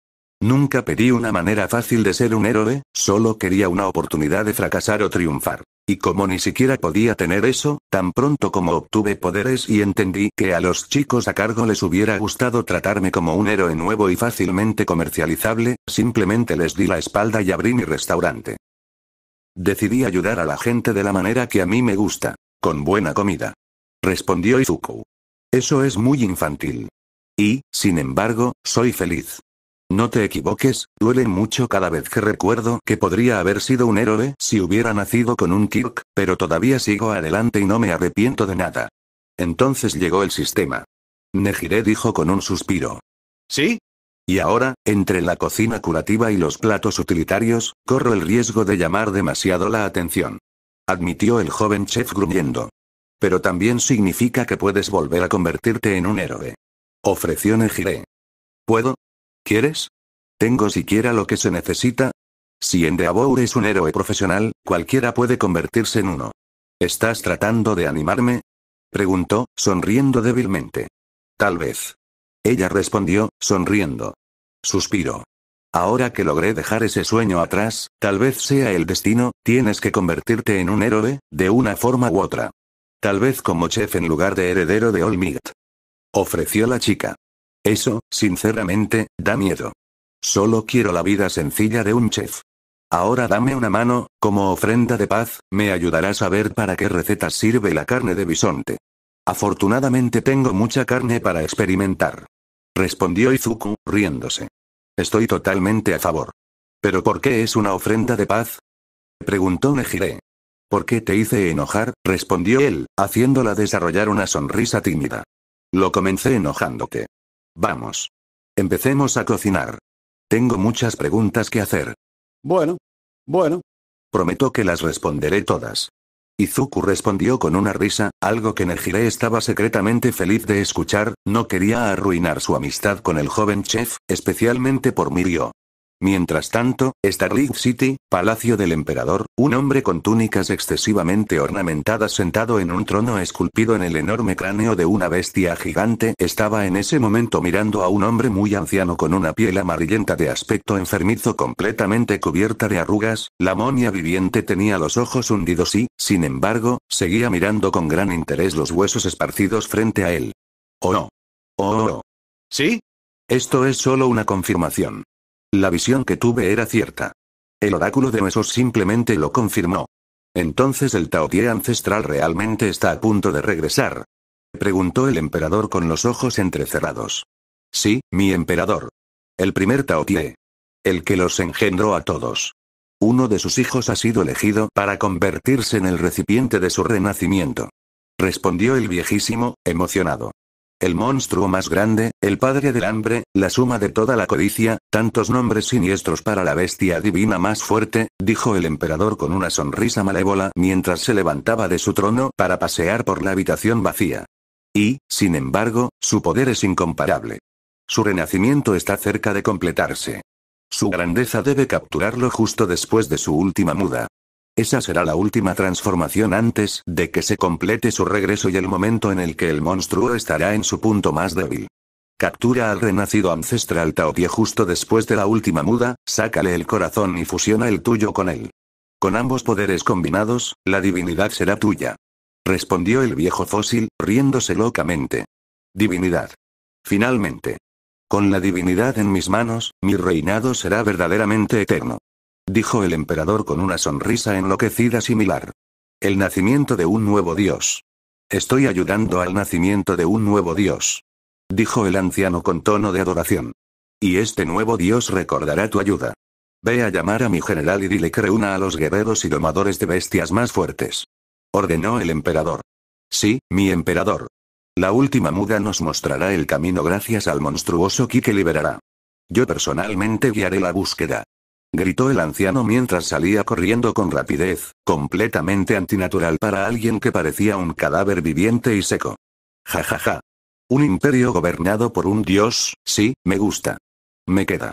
Nunca pedí una manera fácil de ser un héroe, solo quería una oportunidad de fracasar o triunfar. Y como ni siquiera podía tener eso, tan pronto como obtuve poderes y entendí que a los chicos a cargo les hubiera gustado tratarme como un héroe nuevo y fácilmente comercializable, simplemente les di la espalda y abrí mi restaurante. Decidí ayudar a la gente de la manera que a mí me gusta, con buena comida. Respondió Izuku. Eso es muy infantil. Y, sin embargo, soy feliz. No te equivoques, duele mucho cada vez que recuerdo que podría haber sido un héroe si hubiera nacido con un Kirk, pero todavía sigo adelante y no me arrepiento de nada. Entonces llegó el sistema. Negiré dijo con un suspiro. ¿Sí? Y ahora, entre la cocina curativa y los platos utilitarios, corro el riesgo de llamar demasiado la atención. Admitió el joven chef gruñendo. Pero también significa que puedes volver a convertirte en un héroe. Ofreció Negiré. ¿Puedo? ¿Quieres? ¿Tengo siquiera lo que se necesita? Si Endeavour es un héroe profesional, cualquiera puede convertirse en uno. ¿Estás tratando de animarme? Preguntó, sonriendo débilmente. Tal vez. Ella respondió, sonriendo. Suspiro. Ahora que logré dejar ese sueño atrás, tal vez sea el destino, tienes que convertirte en un héroe, de una forma u otra. Tal vez como chef en lugar de heredero de All Ofreció la chica. Eso, sinceramente, da miedo. Solo quiero la vida sencilla de un chef. Ahora dame una mano, como ofrenda de paz, me ayudarás a ver para qué recetas sirve la carne de bisonte. Afortunadamente tengo mucha carne para experimentar. Respondió Izuku, riéndose. Estoy totalmente a favor. ¿Pero por qué es una ofrenda de paz? Preguntó Nejire. ¿Por qué te hice enojar? respondió él, haciéndola desarrollar una sonrisa tímida. Lo comencé enojándote. Vamos. Empecemos a cocinar. Tengo muchas preguntas que hacer. Bueno. Bueno. Prometo que las responderé todas. Izuku respondió con una risa, algo que Nejire estaba secretamente feliz de escuchar, no quería arruinar su amistad con el joven chef, especialmente por Mirio. Mientras tanto, Starlight City, Palacio del Emperador, un hombre con túnicas excesivamente ornamentadas sentado en un trono esculpido en el enorme cráneo de una bestia gigante, estaba en ese momento mirando a un hombre muy anciano con una piel amarillenta de aspecto enfermizo completamente cubierta de arrugas, la momia viviente tenía los ojos hundidos y, sin embargo, seguía mirando con gran interés los huesos esparcidos frente a él. Oh, oh, oh, oh. ¿Sí? Esto es solo una confirmación. La visión que tuve era cierta. El oráculo de Mesos simplemente lo confirmó. Entonces el Taotie ancestral realmente está a punto de regresar. Preguntó el emperador con los ojos entrecerrados. Sí, mi emperador. El primer Taotie. El que los engendró a todos. Uno de sus hijos ha sido elegido para convertirse en el recipiente de su renacimiento. Respondió el viejísimo, emocionado. El monstruo más grande, el padre del hambre, la suma de toda la codicia, tantos nombres siniestros para la bestia divina más fuerte, dijo el emperador con una sonrisa malévola mientras se levantaba de su trono para pasear por la habitación vacía. Y, sin embargo, su poder es incomparable. Su renacimiento está cerca de completarse. Su grandeza debe capturarlo justo después de su última muda. Esa será la última transformación antes de que se complete su regreso y el momento en el que el monstruo estará en su punto más débil. Captura al renacido ancestral Taopie justo después de la última muda, sácale el corazón y fusiona el tuyo con él. Con ambos poderes combinados, la divinidad será tuya. Respondió el viejo fósil, riéndose locamente. Divinidad. Finalmente. Con la divinidad en mis manos, mi reinado será verdaderamente eterno dijo el emperador con una sonrisa enloquecida similar. El nacimiento de un nuevo dios. Estoy ayudando al nacimiento de un nuevo dios. Dijo el anciano con tono de adoración. Y este nuevo dios recordará tu ayuda. Ve a llamar a mi general y dile que reúna a los guerreros y domadores de bestias más fuertes. Ordenó el emperador. Sí, mi emperador. La última muda nos mostrará el camino gracias al monstruoso ki que liberará. Yo personalmente guiaré la búsqueda gritó el anciano mientras salía corriendo con rapidez, completamente antinatural para alguien que parecía un cadáver viviente y seco. Ja ja ja. Un imperio gobernado por un dios, sí, me gusta. Me queda.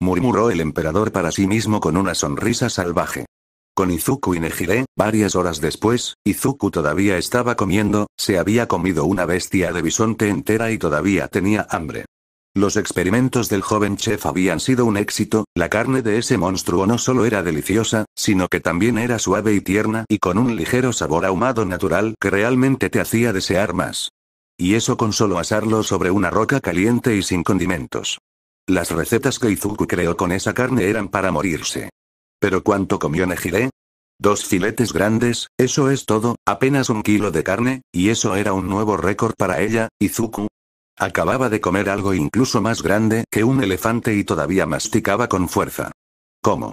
Murmuró el emperador para sí mismo con una sonrisa salvaje. Con Izuku y Nejire, varias horas después, Izuku todavía estaba comiendo, se había comido una bestia de bisonte entera y todavía tenía hambre. Los experimentos del joven chef habían sido un éxito, la carne de ese monstruo no solo era deliciosa, sino que también era suave y tierna y con un ligero sabor ahumado natural que realmente te hacía desear más. Y eso con solo asarlo sobre una roca caliente y sin condimentos. Las recetas que Izuku creó con esa carne eran para morirse. ¿Pero cuánto comió Nejire? Dos filetes grandes, eso es todo, apenas un kilo de carne, y eso era un nuevo récord para ella, Izuku, Acababa de comer algo incluso más grande que un elefante y todavía masticaba con fuerza. ¿Cómo?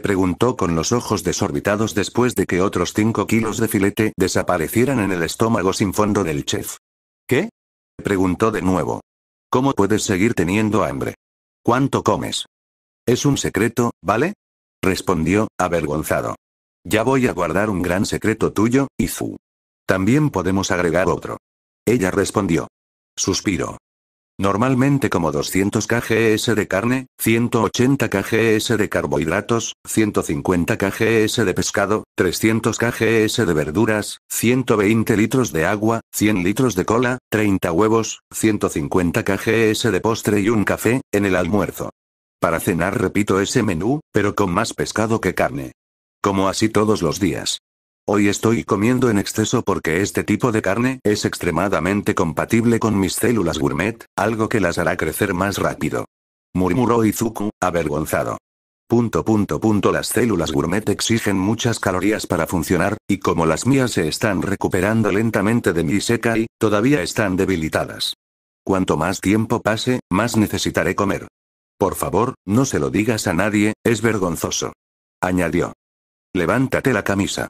preguntó con los ojos desorbitados después de que otros cinco kilos de filete desaparecieran en el estómago sin fondo del chef. ¿Qué? preguntó de nuevo. ¿Cómo puedes seguir teniendo hambre? ¿Cuánto comes? Es un secreto, ¿vale? respondió, avergonzado. Ya voy a guardar un gran secreto tuyo, Izu. También podemos agregar otro. Ella respondió. Suspiro. Normalmente como 200 kgs de carne, 180 kgs de carbohidratos, 150 kgs de pescado, 300 kgs de verduras, 120 litros de agua, 100 litros de cola, 30 huevos, 150 kgs de postre y un café, en el almuerzo. Para cenar repito ese menú, pero con más pescado que carne. Como así todos los días. Hoy estoy comiendo en exceso porque este tipo de carne es extremadamente compatible con mis células gourmet, algo que las hará crecer más rápido. Murmuró Izuku, avergonzado. Punto punto punto las células gourmet exigen muchas calorías para funcionar, y como las mías se están recuperando lentamente de mi seca y, todavía están debilitadas. Cuanto más tiempo pase, más necesitaré comer. Por favor, no se lo digas a nadie, es vergonzoso. Añadió. Levántate la camisa.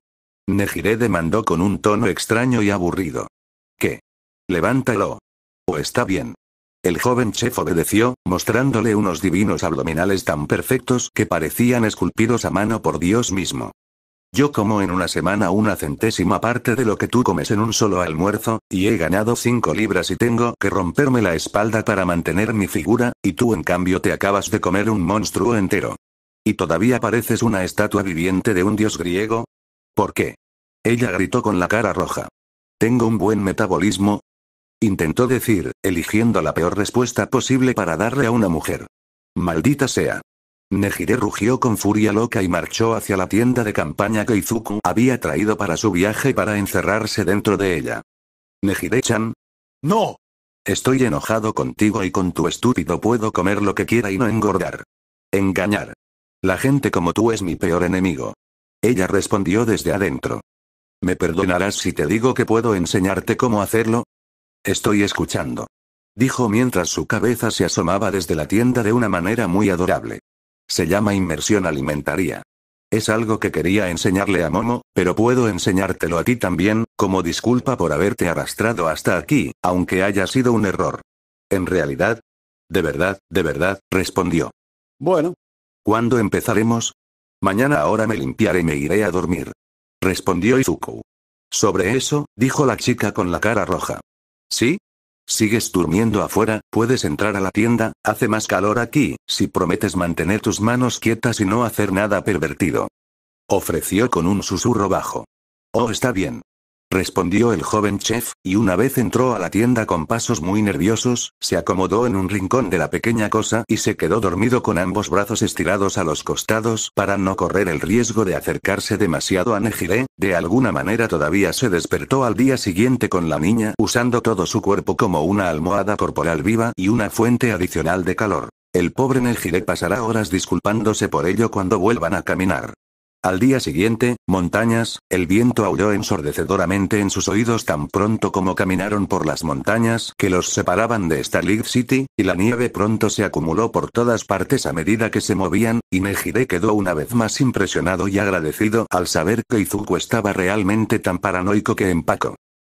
Negire demandó con un tono extraño y aburrido. ¿Qué? Levántalo. O está bien. El joven chef obedeció, mostrándole unos divinos abdominales tan perfectos que parecían esculpidos a mano por Dios mismo. Yo como en una semana una centésima parte de lo que tú comes en un solo almuerzo, y he ganado cinco libras y tengo que romperme la espalda para mantener mi figura, y tú en cambio te acabas de comer un monstruo entero. Y todavía pareces una estatua viviente de un dios griego, ¿Por qué? Ella gritó con la cara roja. Tengo un buen metabolismo. Intentó decir, eligiendo la peor respuesta posible para darle a una mujer. Maldita sea. Nejire rugió con furia loca y marchó hacia la tienda de campaña que Izuku había traído para su viaje para encerrarse dentro de ella. Nejire-chan. ¡No! Estoy enojado contigo y con tu estúpido puedo comer lo que quiera y no engordar. Engañar. La gente como tú es mi peor enemigo. Ella respondió desde adentro. ¿Me perdonarás si te digo que puedo enseñarte cómo hacerlo? Estoy escuchando. Dijo mientras su cabeza se asomaba desde la tienda de una manera muy adorable. Se llama inmersión alimentaria. Es algo que quería enseñarle a Momo, pero puedo enseñártelo a ti también, como disculpa por haberte arrastrado hasta aquí, aunque haya sido un error. En realidad. De verdad, de verdad, respondió. Bueno. ¿Cuándo empezaremos? Mañana ahora me limpiaré y me iré a dormir. Respondió Izuku. Sobre eso, dijo la chica con la cara roja. ¿Sí? ¿Sigues durmiendo afuera? Puedes entrar a la tienda, hace más calor aquí, si prometes mantener tus manos quietas y no hacer nada pervertido. Ofreció con un susurro bajo. Oh, está bien respondió el joven chef, y una vez entró a la tienda con pasos muy nerviosos, se acomodó en un rincón de la pequeña cosa y se quedó dormido con ambos brazos estirados a los costados para no correr el riesgo de acercarse demasiado a Nejire, de alguna manera todavía se despertó al día siguiente con la niña usando todo su cuerpo como una almohada corporal viva y una fuente adicional de calor. El pobre Nejire pasará horas disculpándose por ello cuando vuelvan a caminar. Al día siguiente, montañas, el viento aulló ensordecedoramente en sus oídos tan pronto como caminaron por las montañas que los separaban de League City, y la nieve pronto se acumuló por todas partes a medida que se movían, y Mejide quedó una vez más impresionado y agradecido al saber que Izuku estaba realmente tan paranoico que empacó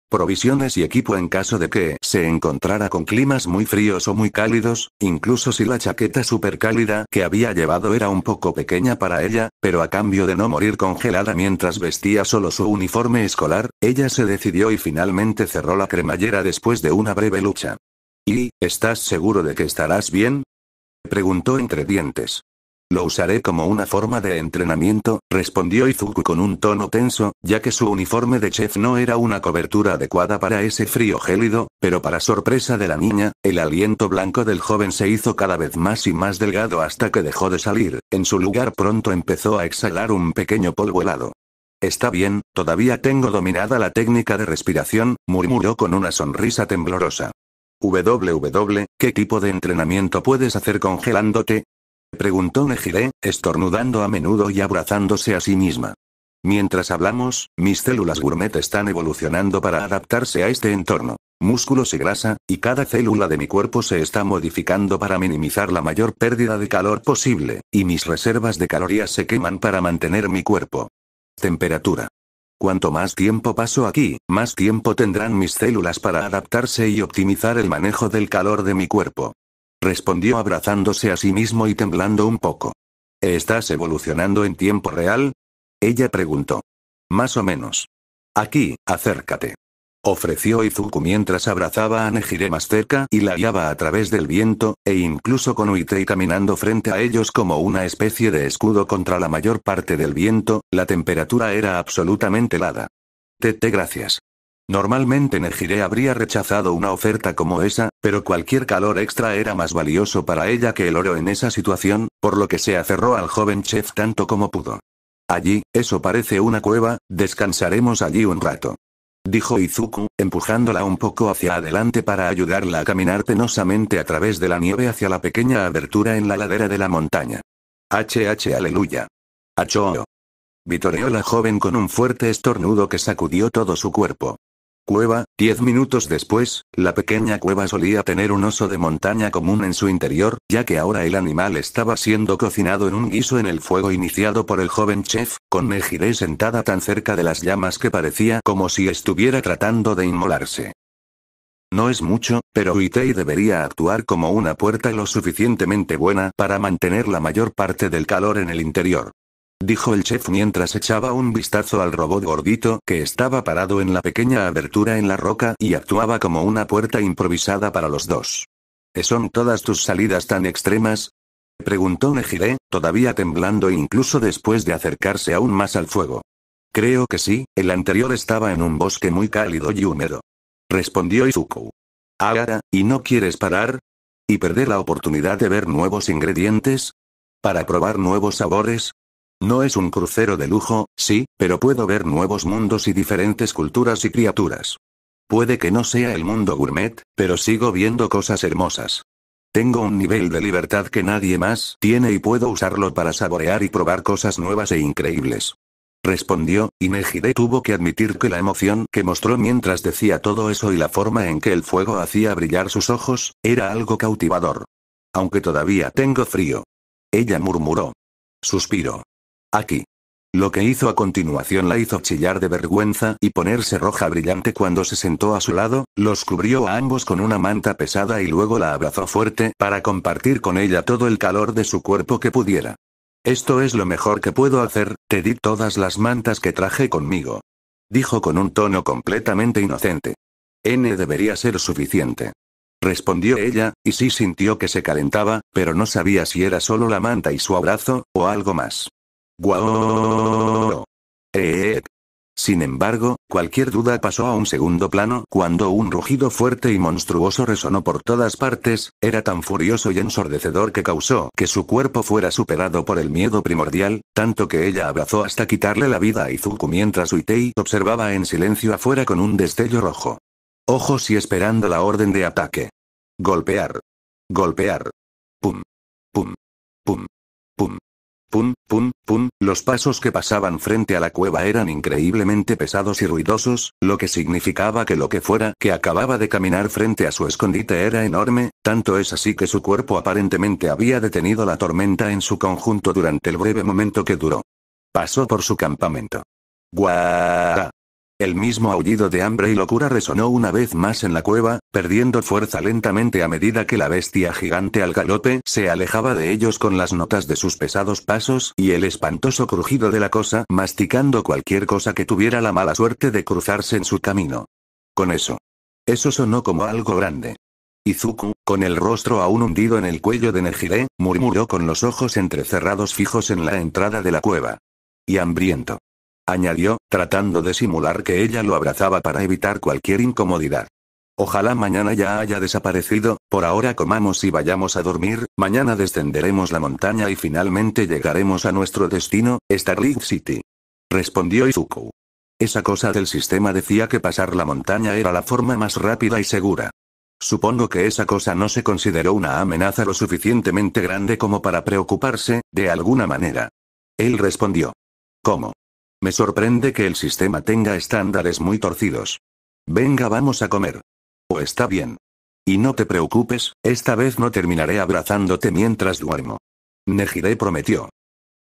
provisiones y equipo en caso de que se encontrara con climas muy fríos o muy cálidos, incluso si la chaqueta cálida que había llevado era un poco pequeña para ella, pero a cambio de no morir congelada mientras vestía solo su uniforme escolar, ella se decidió y finalmente cerró la cremallera después de una breve lucha. ¿Y, estás seguro de que estarás bien? preguntó entre dientes. Lo usaré como una forma de entrenamiento, respondió Izuku con un tono tenso, ya que su uniforme de chef no era una cobertura adecuada para ese frío gélido, pero para sorpresa de la niña, el aliento blanco del joven se hizo cada vez más y más delgado hasta que dejó de salir, en su lugar pronto empezó a exhalar un pequeño polvo helado. Está bien, todavía tengo dominada la técnica de respiración, murmuró con una sonrisa temblorosa. WW, ¿qué tipo de entrenamiento puedes hacer congelándote? preguntó Nejiré, estornudando a menudo y abrazándose a sí misma. Mientras hablamos, mis células gourmet están evolucionando para adaptarse a este entorno. Músculo se grasa, y cada célula de mi cuerpo se está modificando para minimizar la mayor pérdida de calor posible, y mis reservas de calorías se queman para mantener mi cuerpo. Temperatura. Cuanto más tiempo paso aquí, más tiempo tendrán mis células para adaptarse y optimizar el manejo del calor de mi cuerpo respondió abrazándose a sí mismo y temblando un poco. ¿Estás evolucionando en tiempo real? Ella preguntó. Más o menos. Aquí, acércate. Ofreció Izuku mientras abrazaba a Nejire más cerca y la guiaba a través del viento, e incluso con Uitei caminando frente a ellos como una especie de escudo contra la mayor parte del viento, la temperatura era absolutamente helada. Tete gracias. Normalmente Nejire habría rechazado una oferta como esa, pero cualquier calor extra era más valioso para ella que el oro en esa situación, por lo que se aferró al joven chef tanto como pudo. Allí, eso parece una cueva, descansaremos allí un rato. Dijo Izuku, empujándola un poco hacia adelante para ayudarla a caminar penosamente a través de la nieve hacia la pequeña abertura en la ladera de la montaña. HH Aleluya. Achoo. Vitoreó la joven con un fuerte estornudo que sacudió todo su cuerpo. Cueva, diez minutos después, la pequeña cueva solía tener un oso de montaña común en su interior, ya que ahora el animal estaba siendo cocinado en un guiso en el fuego iniciado por el joven chef, con Nejire sentada tan cerca de las llamas que parecía como si estuviera tratando de inmolarse. No es mucho, pero Uitei debería actuar como una puerta lo suficientemente buena para mantener la mayor parte del calor en el interior dijo el chef mientras echaba un vistazo al robot gordito que estaba parado en la pequeña abertura en la roca y actuaba como una puerta improvisada para los dos. ¿Son todas tus salidas tan extremas? preguntó Nejire, todavía temblando incluso después de acercarse aún más al fuego. Creo que sí, el anterior estaba en un bosque muy cálido y húmedo. Respondió Izuku. Ahora, ¿y no quieres parar? ¿Y perder la oportunidad de ver nuevos ingredientes? Para probar nuevos sabores, no es un crucero de lujo, sí, pero puedo ver nuevos mundos y diferentes culturas y criaturas. Puede que no sea el mundo gourmet, pero sigo viendo cosas hermosas. Tengo un nivel de libertad que nadie más tiene y puedo usarlo para saborear y probar cosas nuevas e increíbles. Respondió, y Mejide tuvo que admitir que la emoción que mostró mientras decía todo eso y la forma en que el fuego hacía brillar sus ojos, era algo cautivador. Aunque todavía tengo frío. Ella murmuró. Suspiro. Aquí. Lo que hizo a continuación la hizo chillar de vergüenza y ponerse roja brillante cuando se sentó a su lado, los cubrió a ambos con una manta pesada y luego la abrazó fuerte para compartir con ella todo el calor de su cuerpo que pudiera. Esto es lo mejor que puedo hacer, te di todas las mantas que traje conmigo. Dijo con un tono completamente inocente. N debería ser suficiente. Respondió ella, y sí sintió que se calentaba, pero no sabía si era solo la manta y su abrazo, o algo más. Guau. Eh, eh. Sin embargo, cualquier duda pasó a un segundo plano cuando un rugido fuerte y monstruoso resonó por todas partes, era tan furioso y ensordecedor que causó que su cuerpo fuera superado por el miedo primordial, tanto que ella abrazó hasta quitarle la vida a Izuku mientras Uitei observaba en silencio afuera con un destello rojo. Ojos y esperando la orden de ataque. Golpear. Golpear. Pum. Pum. Pum. Pum. Pum, pum, pum, los pasos que pasaban frente a la cueva eran increíblemente pesados y ruidosos, lo que significaba que lo que fuera que acababa de caminar frente a su escondite era enorme, tanto es así que su cuerpo aparentemente había detenido la tormenta en su conjunto durante el breve momento que duró. Pasó por su campamento. Guau. El mismo aullido de hambre y locura resonó una vez más en la cueva, perdiendo fuerza lentamente a medida que la bestia gigante al galope se alejaba de ellos con las notas de sus pesados pasos y el espantoso crujido de la cosa masticando cualquier cosa que tuviera la mala suerte de cruzarse en su camino. Con eso. Eso sonó como algo grande. Izuku, con el rostro aún hundido en el cuello de Nejire, murmuró con los ojos entrecerrados fijos en la entrada de la cueva. Y hambriento añadió, tratando de simular que ella lo abrazaba para evitar cualquier incomodidad. Ojalá mañana ya haya desaparecido, por ahora comamos y vayamos a dormir, mañana descenderemos la montaña y finalmente llegaremos a nuestro destino, Starlink City. Respondió Izuku. Esa cosa del sistema decía que pasar la montaña era la forma más rápida y segura. Supongo que esa cosa no se consideró una amenaza lo suficientemente grande como para preocuparse, de alguna manera. Él respondió. ¿Cómo? Me sorprende que el sistema tenga estándares muy torcidos. Venga, vamos a comer. O oh, está bien. Y no te preocupes, esta vez no terminaré abrazándote mientras duermo. Nejire prometió.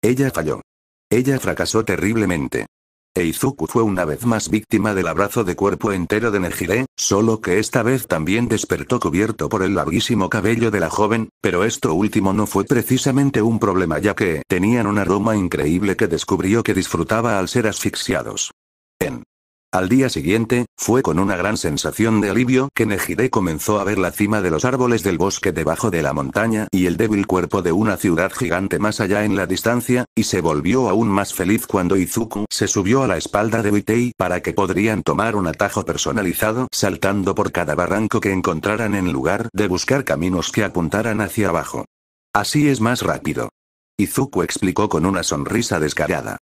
Ella falló. Ella fracasó terriblemente. Eizuku fue una vez más víctima del abrazo de cuerpo entero de Nejire, solo que esta vez también despertó cubierto por el larguísimo cabello de la joven, pero esto último no fue precisamente un problema ya que tenían un aroma increíble que descubrió que disfrutaba al ser asfixiados. En al día siguiente, fue con una gran sensación de alivio que Nejire comenzó a ver la cima de los árboles del bosque debajo de la montaña y el débil cuerpo de una ciudad gigante más allá en la distancia, y se volvió aún más feliz cuando Izuku se subió a la espalda de Uitei para que podrían tomar un atajo personalizado saltando por cada barranco que encontraran en lugar de buscar caminos que apuntaran hacia abajo. Así es más rápido. Izuku explicó con una sonrisa descarada.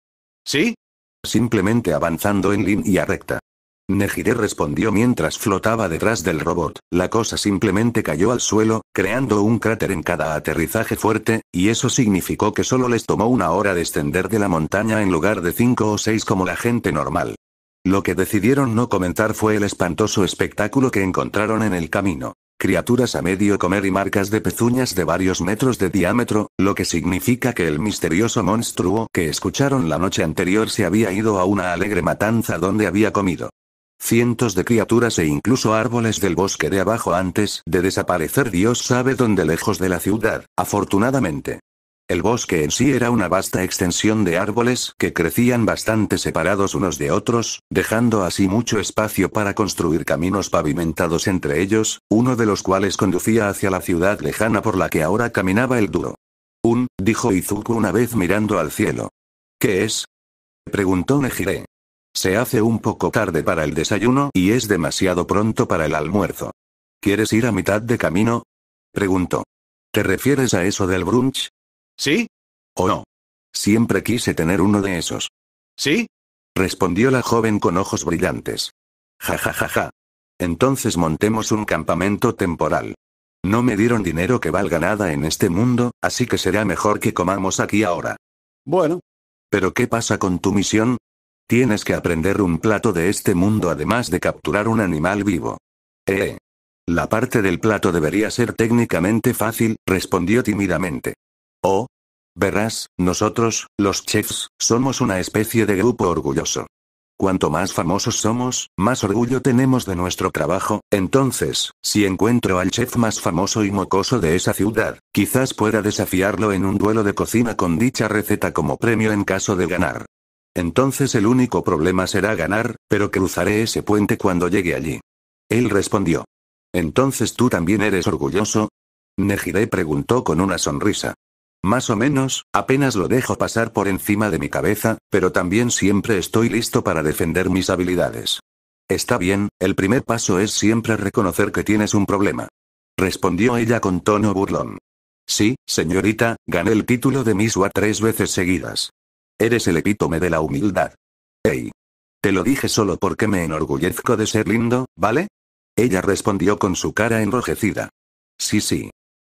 Sí, simplemente avanzando en línea recta. Nejire respondió mientras flotaba detrás del robot, la cosa simplemente cayó al suelo, creando un cráter en cada aterrizaje fuerte, y eso significó que solo les tomó una hora descender de la montaña en lugar de cinco o seis como la gente normal. Lo que decidieron no comentar fue el espantoso espectáculo que encontraron en el camino criaturas a medio comer y marcas de pezuñas de varios metros de diámetro, lo que significa que el misterioso monstruo que escucharon la noche anterior se había ido a una alegre matanza donde había comido. Cientos de criaturas e incluso árboles del bosque de abajo antes de desaparecer Dios sabe dónde lejos de la ciudad, afortunadamente. El bosque en sí era una vasta extensión de árboles que crecían bastante separados unos de otros, dejando así mucho espacio para construir caminos pavimentados entre ellos, uno de los cuales conducía hacia la ciudad lejana por la que ahora caminaba el duro. Un, dijo Izuku una vez mirando al cielo. ¿Qué es? preguntó Nejire. Se hace un poco tarde para el desayuno y es demasiado pronto para el almuerzo. ¿Quieres ir a mitad de camino? preguntó. ¿Te refieres a eso del brunch? ¿Sí? ¿O no? Siempre quise tener uno de esos. ¿Sí? respondió la joven con ojos brillantes. Ja ja ja ja. Entonces montemos un campamento temporal. No me dieron dinero que valga nada en este mundo, así que será mejor que comamos aquí ahora. Bueno. ¿Pero qué pasa con tu misión? Tienes que aprender un plato de este mundo además de capturar un animal vivo. Eh. eh. La parte del plato debería ser técnicamente fácil, respondió tímidamente. Oh. Verás, nosotros, los chefs, somos una especie de grupo orgulloso. Cuanto más famosos somos, más orgullo tenemos de nuestro trabajo, entonces, si encuentro al chef más famoso y mocoso de esa ciudad, quizás pueda desafiarlo en un duelo de cocina con dicha receta como premio en caso de ganar. Entonces el único problema será ganar, pero cruzaré ese puente cuando llegue allí. Él respondió. Entonces tú también eres orgulloso. Nejire preguntó con una sonrisa. Más o menos, apenas lo dejo pasar por encima de mi cabeza, pero también siempre estoy listo para defender mis habilidades. Está bien, el primer paso es siempre reconocer que tienes un problema. Respondió ella con tono burlón. Sí, señorita, gané el título de Miss Wa tres veces seguidas. Eres el epítome de la humildad. Ey. Te lo dije solo porque me enorgullezco de ser lindo, ¿vale? Ella respondió con su cara enrojecida. Sí, sí.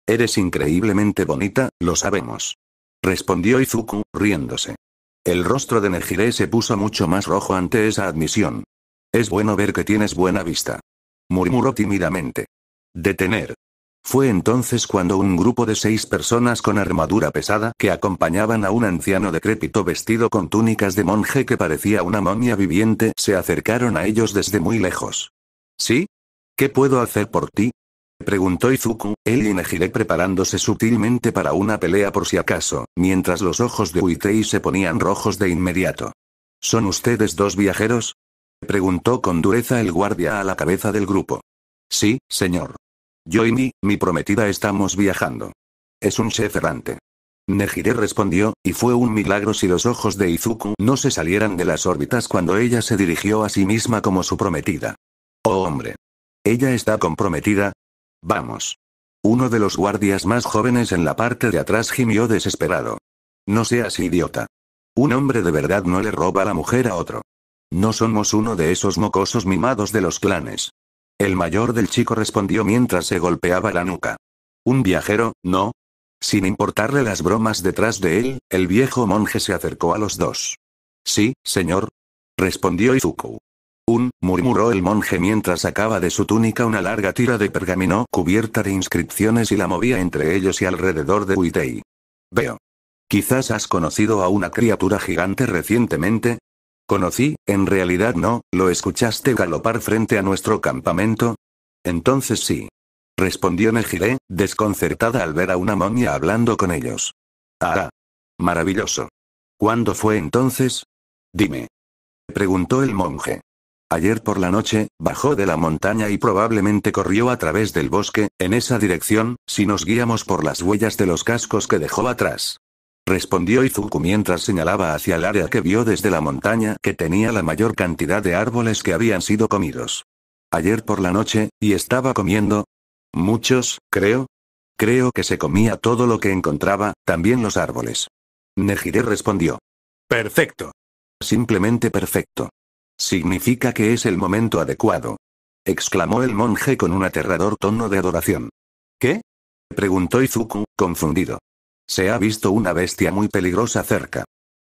Eres increíblemente bonita, lo sabemos. Respondió Izuku, riéndose. El rostro de Nejire se puso mucho más rojo ante esa admisión. Es bueno ver que tienes buena vista. Murmuró tímidamente. Detener. Fue entonces cuando un grupo de seis personas con armadura pesada que acompañaban a un anciano decrépito vestido con túnicas de monje que parecía una momia viviente se acercaron a ellos desde muy lejos. ¿Sí? ¿Qué puedo hacer por ti? Preguntó Izuku, él y Nejire preparándose sutilmente para una pelea por si acaso, mientras los ojos de Uitei se ponían rojos de inmediato. ¿Son ustedes dos viajeros? Preguntó con dureza el guardia a la cabeza del grupo. Sí, señor. Yo y mi, mi prometida estamos viajando. Es un chef errante. Nejire respondió, y fue un milagro si los ojos de Izuku no se salieran de las órbitas cuando ella se dirigió a sí misma como su prometida. Oh hombre. Ella está comprometida, Vamos. Uno de los guardias más jóvenes en la parte de atrás gimió desesperado. No seas idiota. Un hombre de verdad no le roba la mujer a otro. No somos uno de esos mocosos mimados de los clanes. El mayor del chico respondió mientras se golpeaba la nuca. Un viajero, ¿no? Sin importarle las bromas detrás de él, el viejo monje se acercó a los dos. Sí, señor. Respondió Izuku. Un, murmuró el monje mientras sacaba de su túnica una larga tira de pergamino cubierta de inscripciones y la movía entre ellos y alrededor de Huitei. Veo. Quizás has conocido a una criatura gigante recientemente. Conocí, en realidad no, lo escuchaste galopar frente a nuestro campamento. Entonces sí. Respondió Nejire, desconcertada al ver a una momia hablando con ellos. Ah. Maravilloso. ¿Cuándo fue entonces? Dime. Preguntó el monje. Ayer por la noche, bajó de la montaña y probablemente corrió a través del bosque, en esa dirección, si nos guiamos por las huellas de los cascos que dejó atrás. Respondió Izuku mientras señalaba hacia el área que vio desde la montaña que tenía la mayor cantidad de árboles que habían sido comidos. Ayer por la noche, y estaba comiendo. Muchos, creo. Creo que se comía todo lo que encontraba, también los árboles. Nejire respondió. Perfecto. Simplemente perfecto. Significa que es el momento adecuado. Exclamó el monje con un aterrador tono de adoración. ¿Qué? Preguntó Izuku, confundido. Se ha visto una bestia muy peligrosa cerca.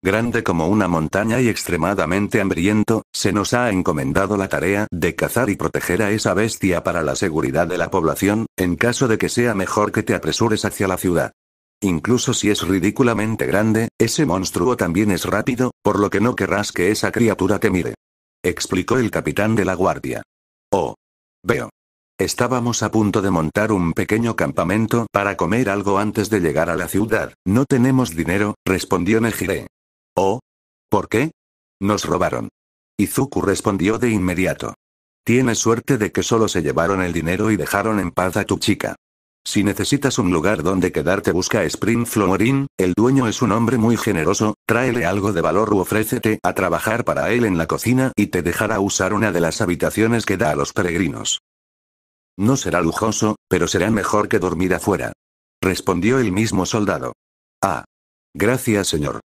Grande como una montaña y extremadamente hambriento, se nos ha encomendado la tarea de cazar y proteger a esa bestia para la seguridad de la población, en caso de que sea mejor que te apresures hacia la ciudad. Incluso si es ridículamente grande, ese monstruo también es rápido, por lo que no querrás que esa criatura te mire explicó el capitán de la guardia. Oh. Veo. Estábamos a punto de montar un pequeño campamento para comer algo antes de llegar a la ciudad. No tenemos dinero, respondió Nejire. Oh. ¿Por qué? Nos robaron. Izuku respondió de inmediato. Tienes suerte de que solo se llevaron el dinero y dejaron en paz a tu chica. Si necesitas un lugar donde quedarte busca Spring Florin, el dueño es un hombre muy generoso, tráele algo de valor u ofrécete a trabajar para él en la cocina y te dejará usar una de las habitaciones que da a los peregrinos. No será lujoso, pero será mejor que dormir afuera. Respondió el mismo soldado. Ah. Gracias señor.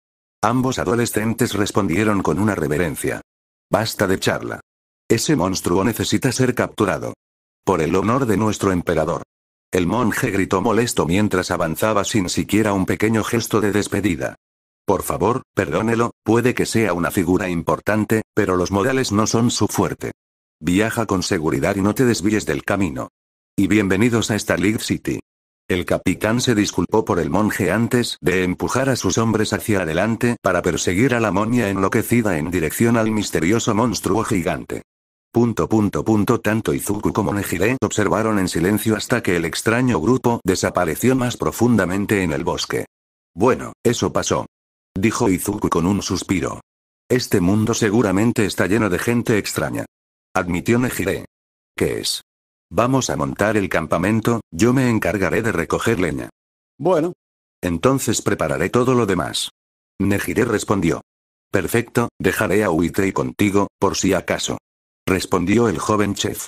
Ambos adolescentes respondieron con una reverencia. Basta de charla. Ese monstruo necesita ser capturado. Por el honor de nuestro emperador. El monje gritó molesto mientras avanzaba sin siquiera un pequeño gesto de despedida. Por favor, perdónelo, puede que sea una figura importante, pero los modales no son su fuerte. Viaja con seguridad y no te desvíes del camino. Y bienvenidos a League City. El capitán se disculpó por el monje antes de empujar a sus hombres hacia adelante para perseguir a la monia enloquecida en dirección al misterioso monstruo gigante. Punto punto punto tanto Izuku como Nejire observaron en silencio hasta que el extraño grupo desapareció más profundamente en el bosque. Bueno, eso pasó. Dijo Izuku con un suspiro. Este mundo seguramente está lleno de gente extraña. Admitió Nejire. ¿Qué es? Vamos a montar el campamento, yo me encargaré de recoger leña. Bueno. Entonces prepararé todo lo demás. Nejire respondió. Perfecto, dejaré a Uitei contigo, por si acaso respondió el joven chef.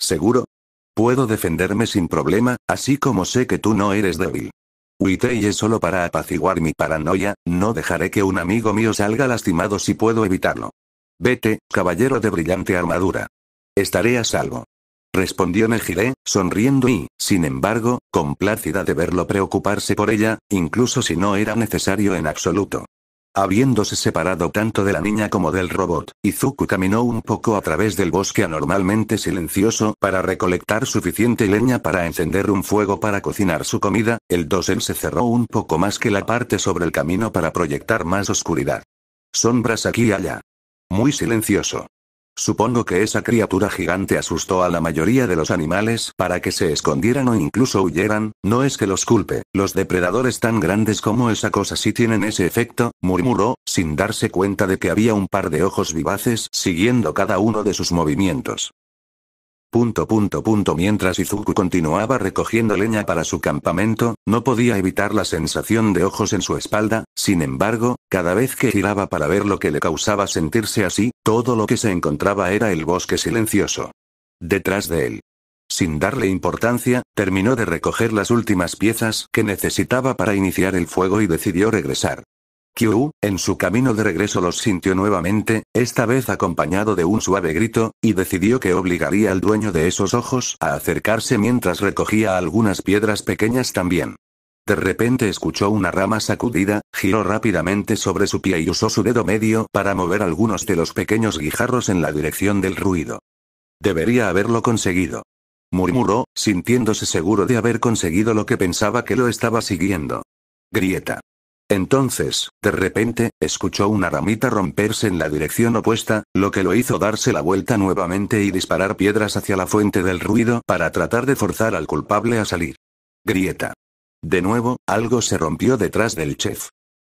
¿Seguro? Puedo defenderme sin problema, así como sé que tú no eres débil. y es solo para apaciguar mi paranoia, no dejaré que un amigo mío salga lastimado si puedo evitarlo. Vete, caballero de brillante armadura. Estaré a salvo. Respondió Nejire, sonriendo y, sin embargo, complácida de verlo preocuparse por ella, incluso si no era necesario en absoluto. Habiéndose separado tanto de la niña como del robot, Izuku caminó un poco a través del bosque anormalmente silencioso para recolectar suficiente leña para encender un fuego para cocinar su comida, el dosel se cerró un poco más que la parte sobre el camino para proyectar más oscuridad. Sombras aquí y allá. Muy silencioso. Supongo que esa criatura gigante asustó a la mayoría de los animales para que se escondieran o incluso huyeran, no es que los culpe, los depredadores tan grandes como esa cosa sí tienen ese efecto, murmuró, sin darse cuenta de que había un par de ojos vivaces siguiendo cada uno de sus movimientos. Punto punto punto mientras Izuku continuaba recogiendo leña para su campamento, no podía evitar la sensación de ojos en su espalda, sin embargo, cada vez que giraba para ver lo que le causaba sentirse así, todo lo que se encontraba era el bosque silencioso. Detrás de él. Sin darle importancia, terminó de recoger las últimas piezas que necesitaba para iniciar el fuego y decidió regresar. Kyu, en su camino de regreso los sintió nuevamente, esta vez acompañado de un suave grito, y decidió que obligaría al dueño de esos ojos a acercarse mientras recogía algunas piedras pequeñas también. De repente escuchó una rama sacudida, giró rápidamente sobre su pie y usó su dedo medio para mover algunos de los pequeños guijarros en la dirección del ruido. Debería haberlo conseguido. Murmuró, sintiéndose seguro de haber conseguido lo que pensaba que lo estaba siguiendo. Grieta. Entonces, de repente, escuchó una ramita romperse en la dirección opuesta, lo que lo hizo darse la vuelta nuevamente y disparar piedras hacia la fuente del ruido para tratar de forzar al culpable a salir. Grieta. De nuevo, algo se rompió detrás del chef.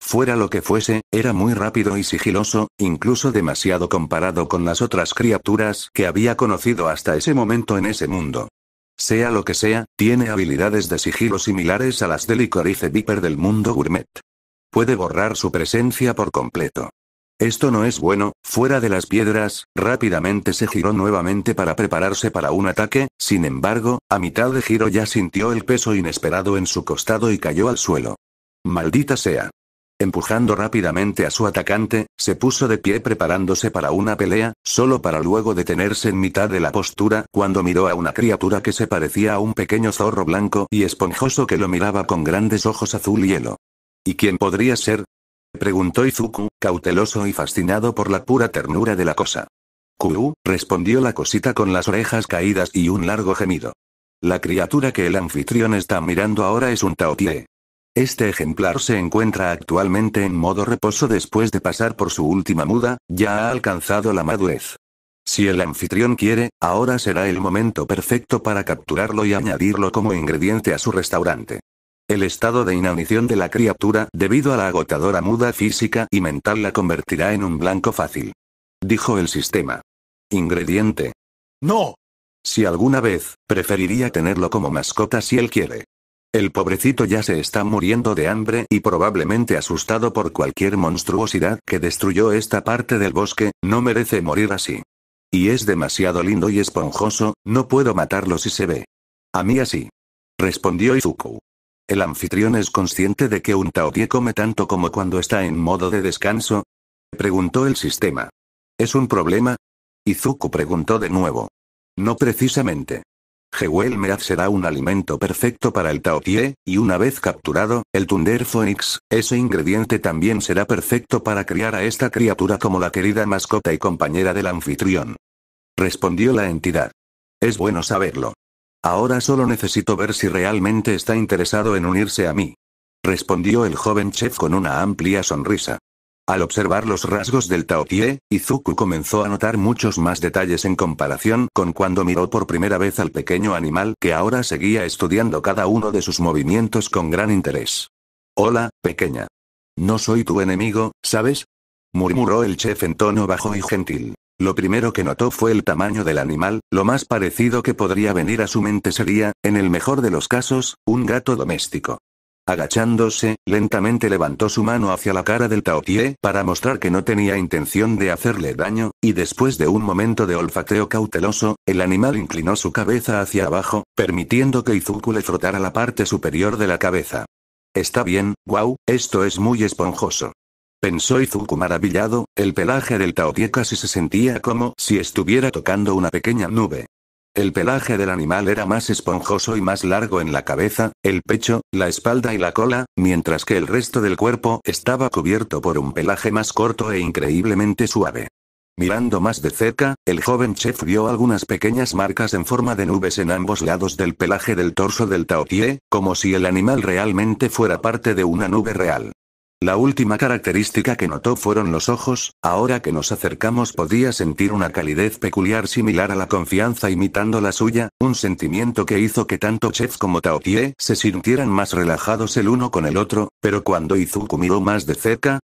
Fuera lo que fuese, era muy rápido y sigiloso, incluso demasiado comparado con las otras criaturas que había conocido hasta ese momento en ese mundo. Sea lo que sea, tiene habilidades de sigilo similares a las del licorice viper del mundo gourmet. Puede borrar su presencia por completo. Esto no es bueno, fuera de las piedras, rápidamente se giró nuevamente para prepararse para un ataque, sin embargo, a mitad de giro ya sintió el peso inesperado en su costado y cayó al suelo. Maldita sea. Empujando rápidamente a su atacante, se puso de pie preparándose para una pelea, solo para luego detenerse en mitad de la postura cuando miró a una criatura que se parecía a un pequeño zorro blanco y esponjoso que lo miraba con grandes ojos azul hielo. ¿Y quién podría ser? preguntó Izuku, cauteloso y fascinado por la pura ternura de la cosa. Kuru, respondió la cosita con las orejas caídas y un largo gemido. La criatura que el anfitrión está mirando ahora es un taotie. Este ejemplar se encuentra actualmente en modo reposo después de pasar por su última muda, ya ha alcanzado la madurez. Si el anfitrión quiere, ahora será el momento perfecto para capturarlo y añadirlo como ingrediente a su restaurante. El estado de inanición de la criatura, debido a la agotadora muda física y mental, la convertirá en un blanco fácil. Dijo el sistema. Ingrediente. No. Si alguna vez, preferiría tenerlo como mascota si él quiere. El pobrecito ya se está muriendo de hambre y probablemente asustado por cualquier monstruosidad que destruyó esta parte del bosque, no merece morir así. Y es demasiado lindo y esponjoso, no puedo matarlo si se ve. A mí así. Respondió Izuku. ¿El anfitrión es consciente de que un taotie come tanto como cuando está en modo de descanso? Preguntó el sistema. ¿Es un problema? Izuku preguntó de nuevo. No precisamente. Jewel Mead será un alimento perfecto para el taotie, y una vez capturado, el Thunder Phoenix, ese ingrediente también será perfecto para criar a esta criatura como la querida mascota y compañera del anfitrión. Respondió la entidad. Es bueno saberlo. Ahora solo necesito ver si realmente está interesado en unirse a mí. Respondió el joven chef con una amplia sonrisa. Al observar los rasgos del Taotie, Izuku comenzó a notar muchos más detalles en comparación con cuando miró por primera vez al pequeño animal que ahora seguía estudiando cada uno de sus movimientos con gran interés. Hola, pequeña. No soy tu enemigo, ¿sabes? murmuró el chef en tono bajo y gentil. Lo primero que notó fue el tamaño del animal, lo más parecido que podría venir a su mente sería, en el mejor de los casos, un gato doméstico. Agachándose, lentamente levantó su mano hacia la cara del Taotie para mostrar que no tenía intención de hacerle daño, y después de un momento de olfateo cauteloso, el animal inclinó su cabeza hacia abajo, permitiendo que Izuku le frotara la parte superior de la cabeza. Está bien, wow, esto es muy esponjoso pensó Izuku maravillado, el pelaje del Taotie casi se sentía como si estuviera tocando una pequeña nube. El pelaje del animal era más esponjoso y más largo en la cabeza, el pecho, la espalda y la cola, mientras que el resto del cuerpo estaba cubierto por un pelaje más corto e increíblemente suave. Mirando más de cerca, el joven chef vio algunas pequeñas marcas en forma de nubes en ambos lados del pelaje del torso del taotie, como si el animal realmente fuera parte de una nube real. La última característica que notó fueron los ojos, ahora que nos acercamos podía sentir una calidez peculiar similar a la confianza imitando la suya, un sentimiento que hizo que tanto Chef como Taotie se sintieran más relajados el uno con el otro, pero cuando Izuku miró más de cerca,